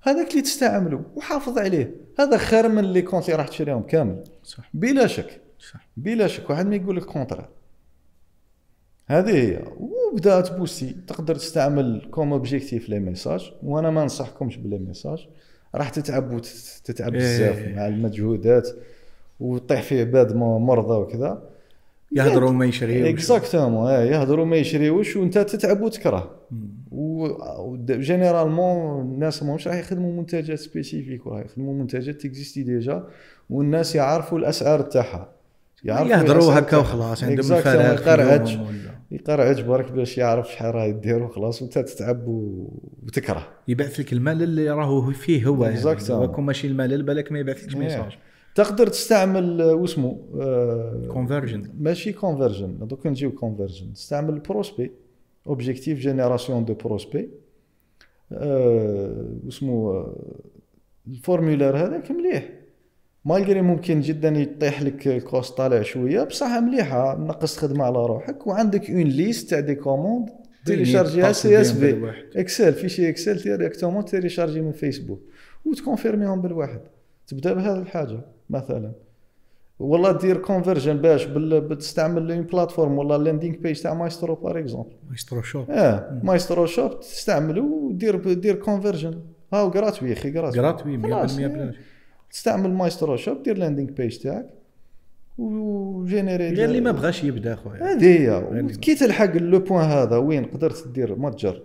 S2: هذاك اللي تستعمله وحافظ عليه هذا خير من لي كونت اللي راح تشريهم كامل صح بلا شك صح بلا شك واحد ما يقول لك كونترا هذه هي وبدا تبوسي تقدر تستعمل كوم اوبجيكتيف لي ميساج وانا ما ننصحكمش بلي ميساج راح تتعب وتتعب إيه. بزاف مع المجهودات وطيح فيه بعد مرضى وكذا يهضروا ما يشريوش اكزاكتومون إيه، يهضروا ما يشريوش وانت تتعب وتكره وجينيرالمون الناس ماهمش راح يخدموا منتجات سبيسيفيك راح يخدموا منتجات تكزيستي ديجا والناس يعرفوا الاسعار تاعها
S1: يعرفوا يهضروا هكا وخلاص عندهم الفراغ
S2: يقرا برك باش يعرف شحال راه يدير وخلاص وانت تتعب وتكره
S1: يبعث لك الملل اللي راهو فيه هو يعني كون ماشي الملل بالك ما يبعث لكش ميساج إيه.
S2: تقدر تستعمل آه، واسمو كونفرجن آه، ماشي كونفرجن دوك نجيو كونفرجن تستعمل بروسبي اوبجيكتيف جينيراسيون دو بروسبي واسمو آه، الفورمولير هذاك مليح مالغري ممكن جدا يطيح لك الكوست طالع شويه بصح مليحه نقص خدمه على روحك وعندك اون ليست تاع دي كوموند تيليشارجيها سي اس في اكسل فيشي اكسل ديريكتومون تيليشارجي من فيسبوك وتكونفيرميهم بالواحد تبدا بهذه الحاجه مثلا والله دير كونفرجن باش تستعمل اون بلاتفورم والله لاندينغ بيج تاع مايسترو باغ اكزومبل
S1: مايسترو شوب اه
S2: مايسترو شوب تستعملو ودير دير كونفرجن هاو جراتوي اخي غراتوي جراتوي 100% بلاش تستعمل مايسترو شوب دير لاندينغ بيج تاعك وجينيريت غير اللي ما بغاش يبدا خويا هذه هي كي تلحق لو بوان هذا وين قدرت دير متجر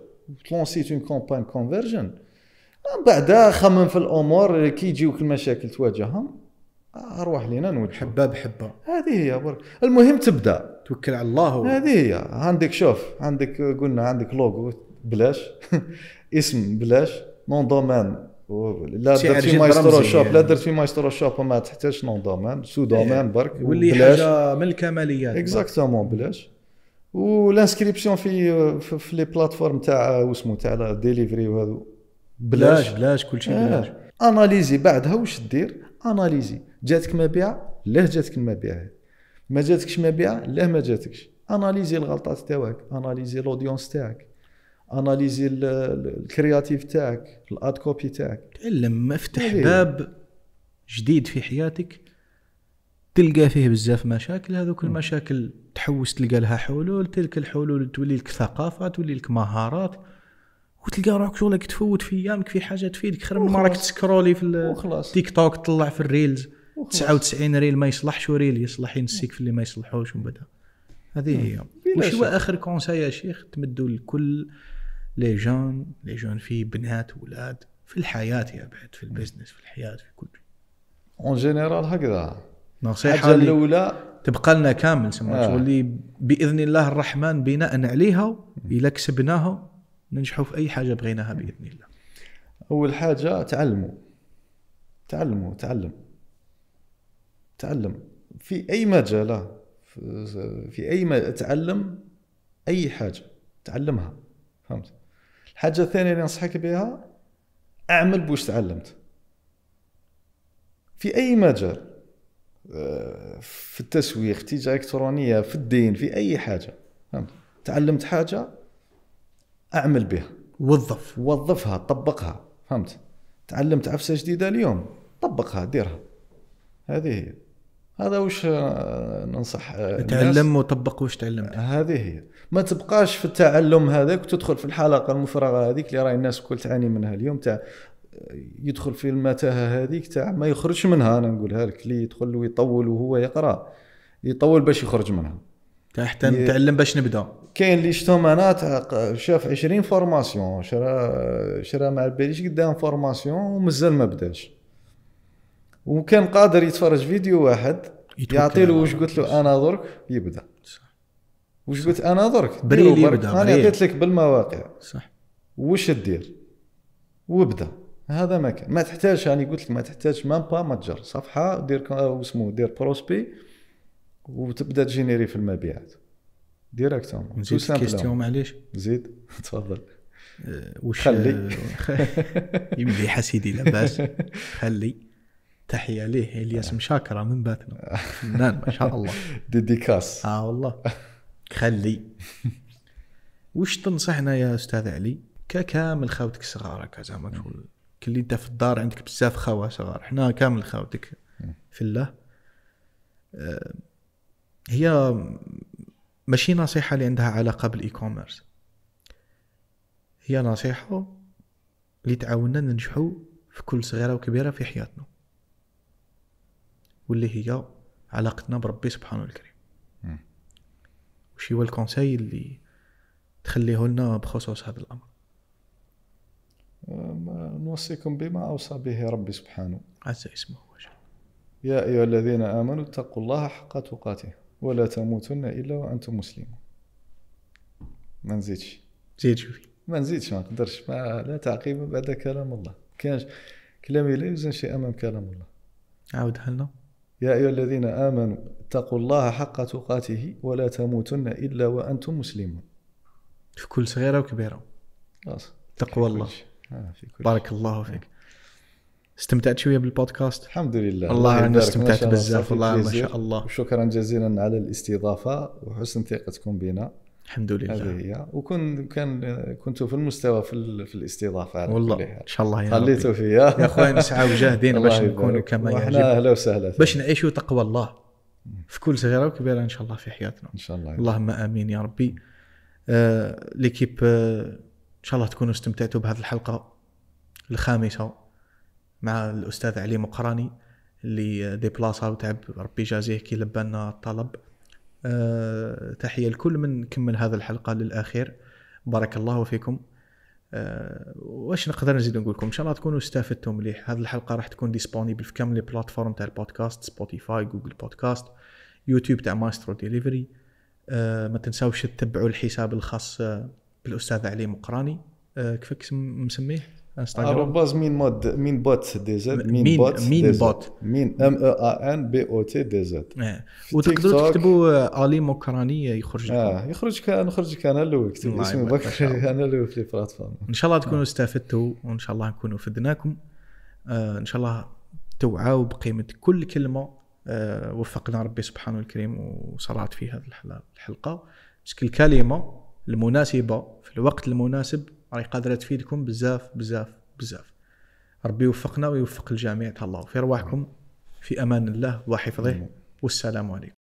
S2: تلونسيت اون كومبان كونفرجن من بعد خمم في الامور كي يجيوك المشاكل تواجههم اروح لينا نوجه حبه بحبه هذه هي برك المهم تبدا توكل على الله هذه هي عندك شوف عندك قلنا عندك لوجو بلاش اسم بلاش نون دومين لا درت في مايسترو شوب لا يعني. درت في مايسترو شوب ما تحتاجش نون دومين سو إيه. دومين برك واللي حاجه
S1: من الكماليات اكزاكتومون
S2: بلاش والانسكريبسيون في في لي بلاتفورم تاع واسمو تاع ديليفري وهذو بلاش بلاش كل شيء بلاش اناليزي آه. بعدها واش دير اناليزي جاتك مبيعه لا جاتك المبيعه ما جاتكش مبيعه لا ما جاتكش اناليزي الغلطات تاعك اناليزي لودونس تاعك اناليزي الكرياتيف تاعك الاد كوبي تاعك
S1: تعلم افتح باب جديد في حياتك تلقى فيه بزاف مشاكل هذوك المشاكل تحوس تلقى لها حلول تلك الحلول تولي لك ثقافه تولي لك مهارات وتلقى روحك شغلك تفوت في ايامك في حاجه تفيدك خير من مراك تسكرولي في التيك توك تطلع في الريلز 99 ريل ما يصلحش وريل يصلح ينسيك في اللي ما يصلحوش ومن بعد هذه هي وش هو اخر كونساي يا شيخ تمدوا لكل لي جون لي جون في بنات ولاد في الحياه يا بعد في البزنس في الحياه في كل شيء
S2: اون جينيرال هكذا نصيحه الاولى تبقى لنا كامل سما آه.
S1: باذن الله الرحمن بناء عليها الا كسبناها ننجحوا في اي حاجه بغيناها
S2: باذن الله اول حاجه تعلموا تعلموا تعلم تعلم في اي مجال في اي ما تعلم اي حاجه تعلمها فهمت الحاجه الثانيه اللي ننصحك بها اعمل بوش تعلمت في اي مجال آه، في التسويق في التجاره الالكترونيه في الدين في اي حاجه فهمت تعلمت حاجه اعمل بها وظف وظفها طبقها فهمت تعلمت عفسه جديده اليوم طبقها ديرها هذه هي هذا واش آه، ننصح آه، تعلم وطبق واش تعلمت هذه هي ما تبقاش في التعلم هذاك وتدخل في الحلقه المفرغه هذيك اللي راهي الناس الكل تعاني منها اليوم تاع يدخل في المتاهه هذيك تاع ما يخرجش منها انا نقولها لك اللي يدخل ويطول وهو يقرا يطول باش يخرج منها حتى نتعلم باش نبدا كاين اللي شفتهم انا تاع شاف 20 فورماسيون شرا شرا ما باليش قدام فورماسيون ومازال ما بداش وكان قادر يتفرج فيديو واحد يعطي له واش قلت له انا درك يبدا وش قلت انا درك بريلي انا قلت لك بالمواقع صح وش دير وابدا هذا ما كان ما تحتاج يعني قلت لك ما تحتاج مام با متجر صفحه دير اسمه دير بروسبي وتبدا تجينيري في المبيعات ديريكتوم نزيد كيستيون معليش زيد تفضل أه، وش خلي يمدي حسيدي لاباس خلي تحيه
S1: ليه الياس آه. مشاكره من باتنا فنان نعم، ما شاء الله ديديكاس اه والله خلي وش تنصحنا يا استاذ علي ككامل خاوتك الصغار هكا زعما تقول كل انت في الدار عندك بزاف خوا صغار حنا كامل خاوتك في الله آه، هي ماشي نصيحه اللي عندها علاقه بالاي كوميرس هي نصيحه اللي تعاوننا ننجحوا في كل صغيره وكبيره في حياتنا واللي هي علاقتنا بربي سبحانه الكريم وش هو الكونساي اللي تخليه لنا بخصوص هذا الامر
S2: نوصيكم بما اوصى به ربي سبحانه عز اسمه وجل يا ايها الذين امنوا اتقوا الله حق تقاته ولا تموتن الا وانتم مسلمون ما نزيدش زيد شوفي ما نزيدش ما نقدرش ما لا تعقيب بعد كلام الله كاينش كلامي لا يوزن شيء امام كلام الله عاودها لنا يا أيها الذين آمنوا اتقوا الله حق تقاته ولا تموتن إلا وأنتم مسلمون في كل صغيرة وكبيرة تقوى الله آه
S1: في كل بارك الله فيك استمتعت شويه بالبودكاست الحمد لله والله انا استمتعت بزاف والله ما شاء
S2: الله شكرا جزيلا على الاستضافه وحسن ثقتكم بنا الحمد لله هذه هي وكن كان كنت في المستوى في, في الاستضافه على والله ان شاء الله يا خليته فيا يا اخوان نسعى وجاهدين باش نكونوا كما يجب اهلا وسهلا باش
S1: نعيشوا تقوى الله في كل صغيره وكبيره ان شاء الله في حياتنا ان شاء الله اللهم امين يا ربي آه ليكيب آه ان شاء الله تكونوا استمتعتوا بهذه الحلقه الخامسه مع الاستاذ علي مقراني اللي دي بلاصه وتعب ربي يجازيه كي لبنا الطلب آه، تحيه لكل من كمل هذا الحلقه للاخير بارك الله فيكم أه واش نقدر نزيد نقول لكم ان شاء الله تكونوا استفدتوا مليح هذه الحلقه راح تكون ديسبونيبل في كامل البلاتفورم تاع البودكاست سبوتيفاي جوجل بودكاست يوتيوب تاع مايسترو ديليفري أه ما تنساوش تتبعوا الحساب الخاص بالاستاذ علي مقراني أه كيفك مسميه انستغرام
S2: ارباز مين مود مين بوت دي زد مين بوت مين بوت مين ام او ان بي او تي دي زد وتقدروا تكتبوا علي مكراني يخرج اه يخرج كان يخرج انا الاول كتب اسمي بكر انا الاول في البلاتفورم ان شاء
S1: الله تكونوا استفدتوا وان شاء الله نكونوا فدناكم آه ان شاء الله توعوا بقيمه كل كلمه آه وفقنا ربي سبحانه الكريم وصرعت في هذه الحلقه مسك الكلمه المناسبه في الوقت المناسب راهي قادره تفيدكم بزاف بزاف بزاف ربي يوفقنا ويوفق الجميع تهلاو في رواحكم في امان الله وحفظه والسلام عليكم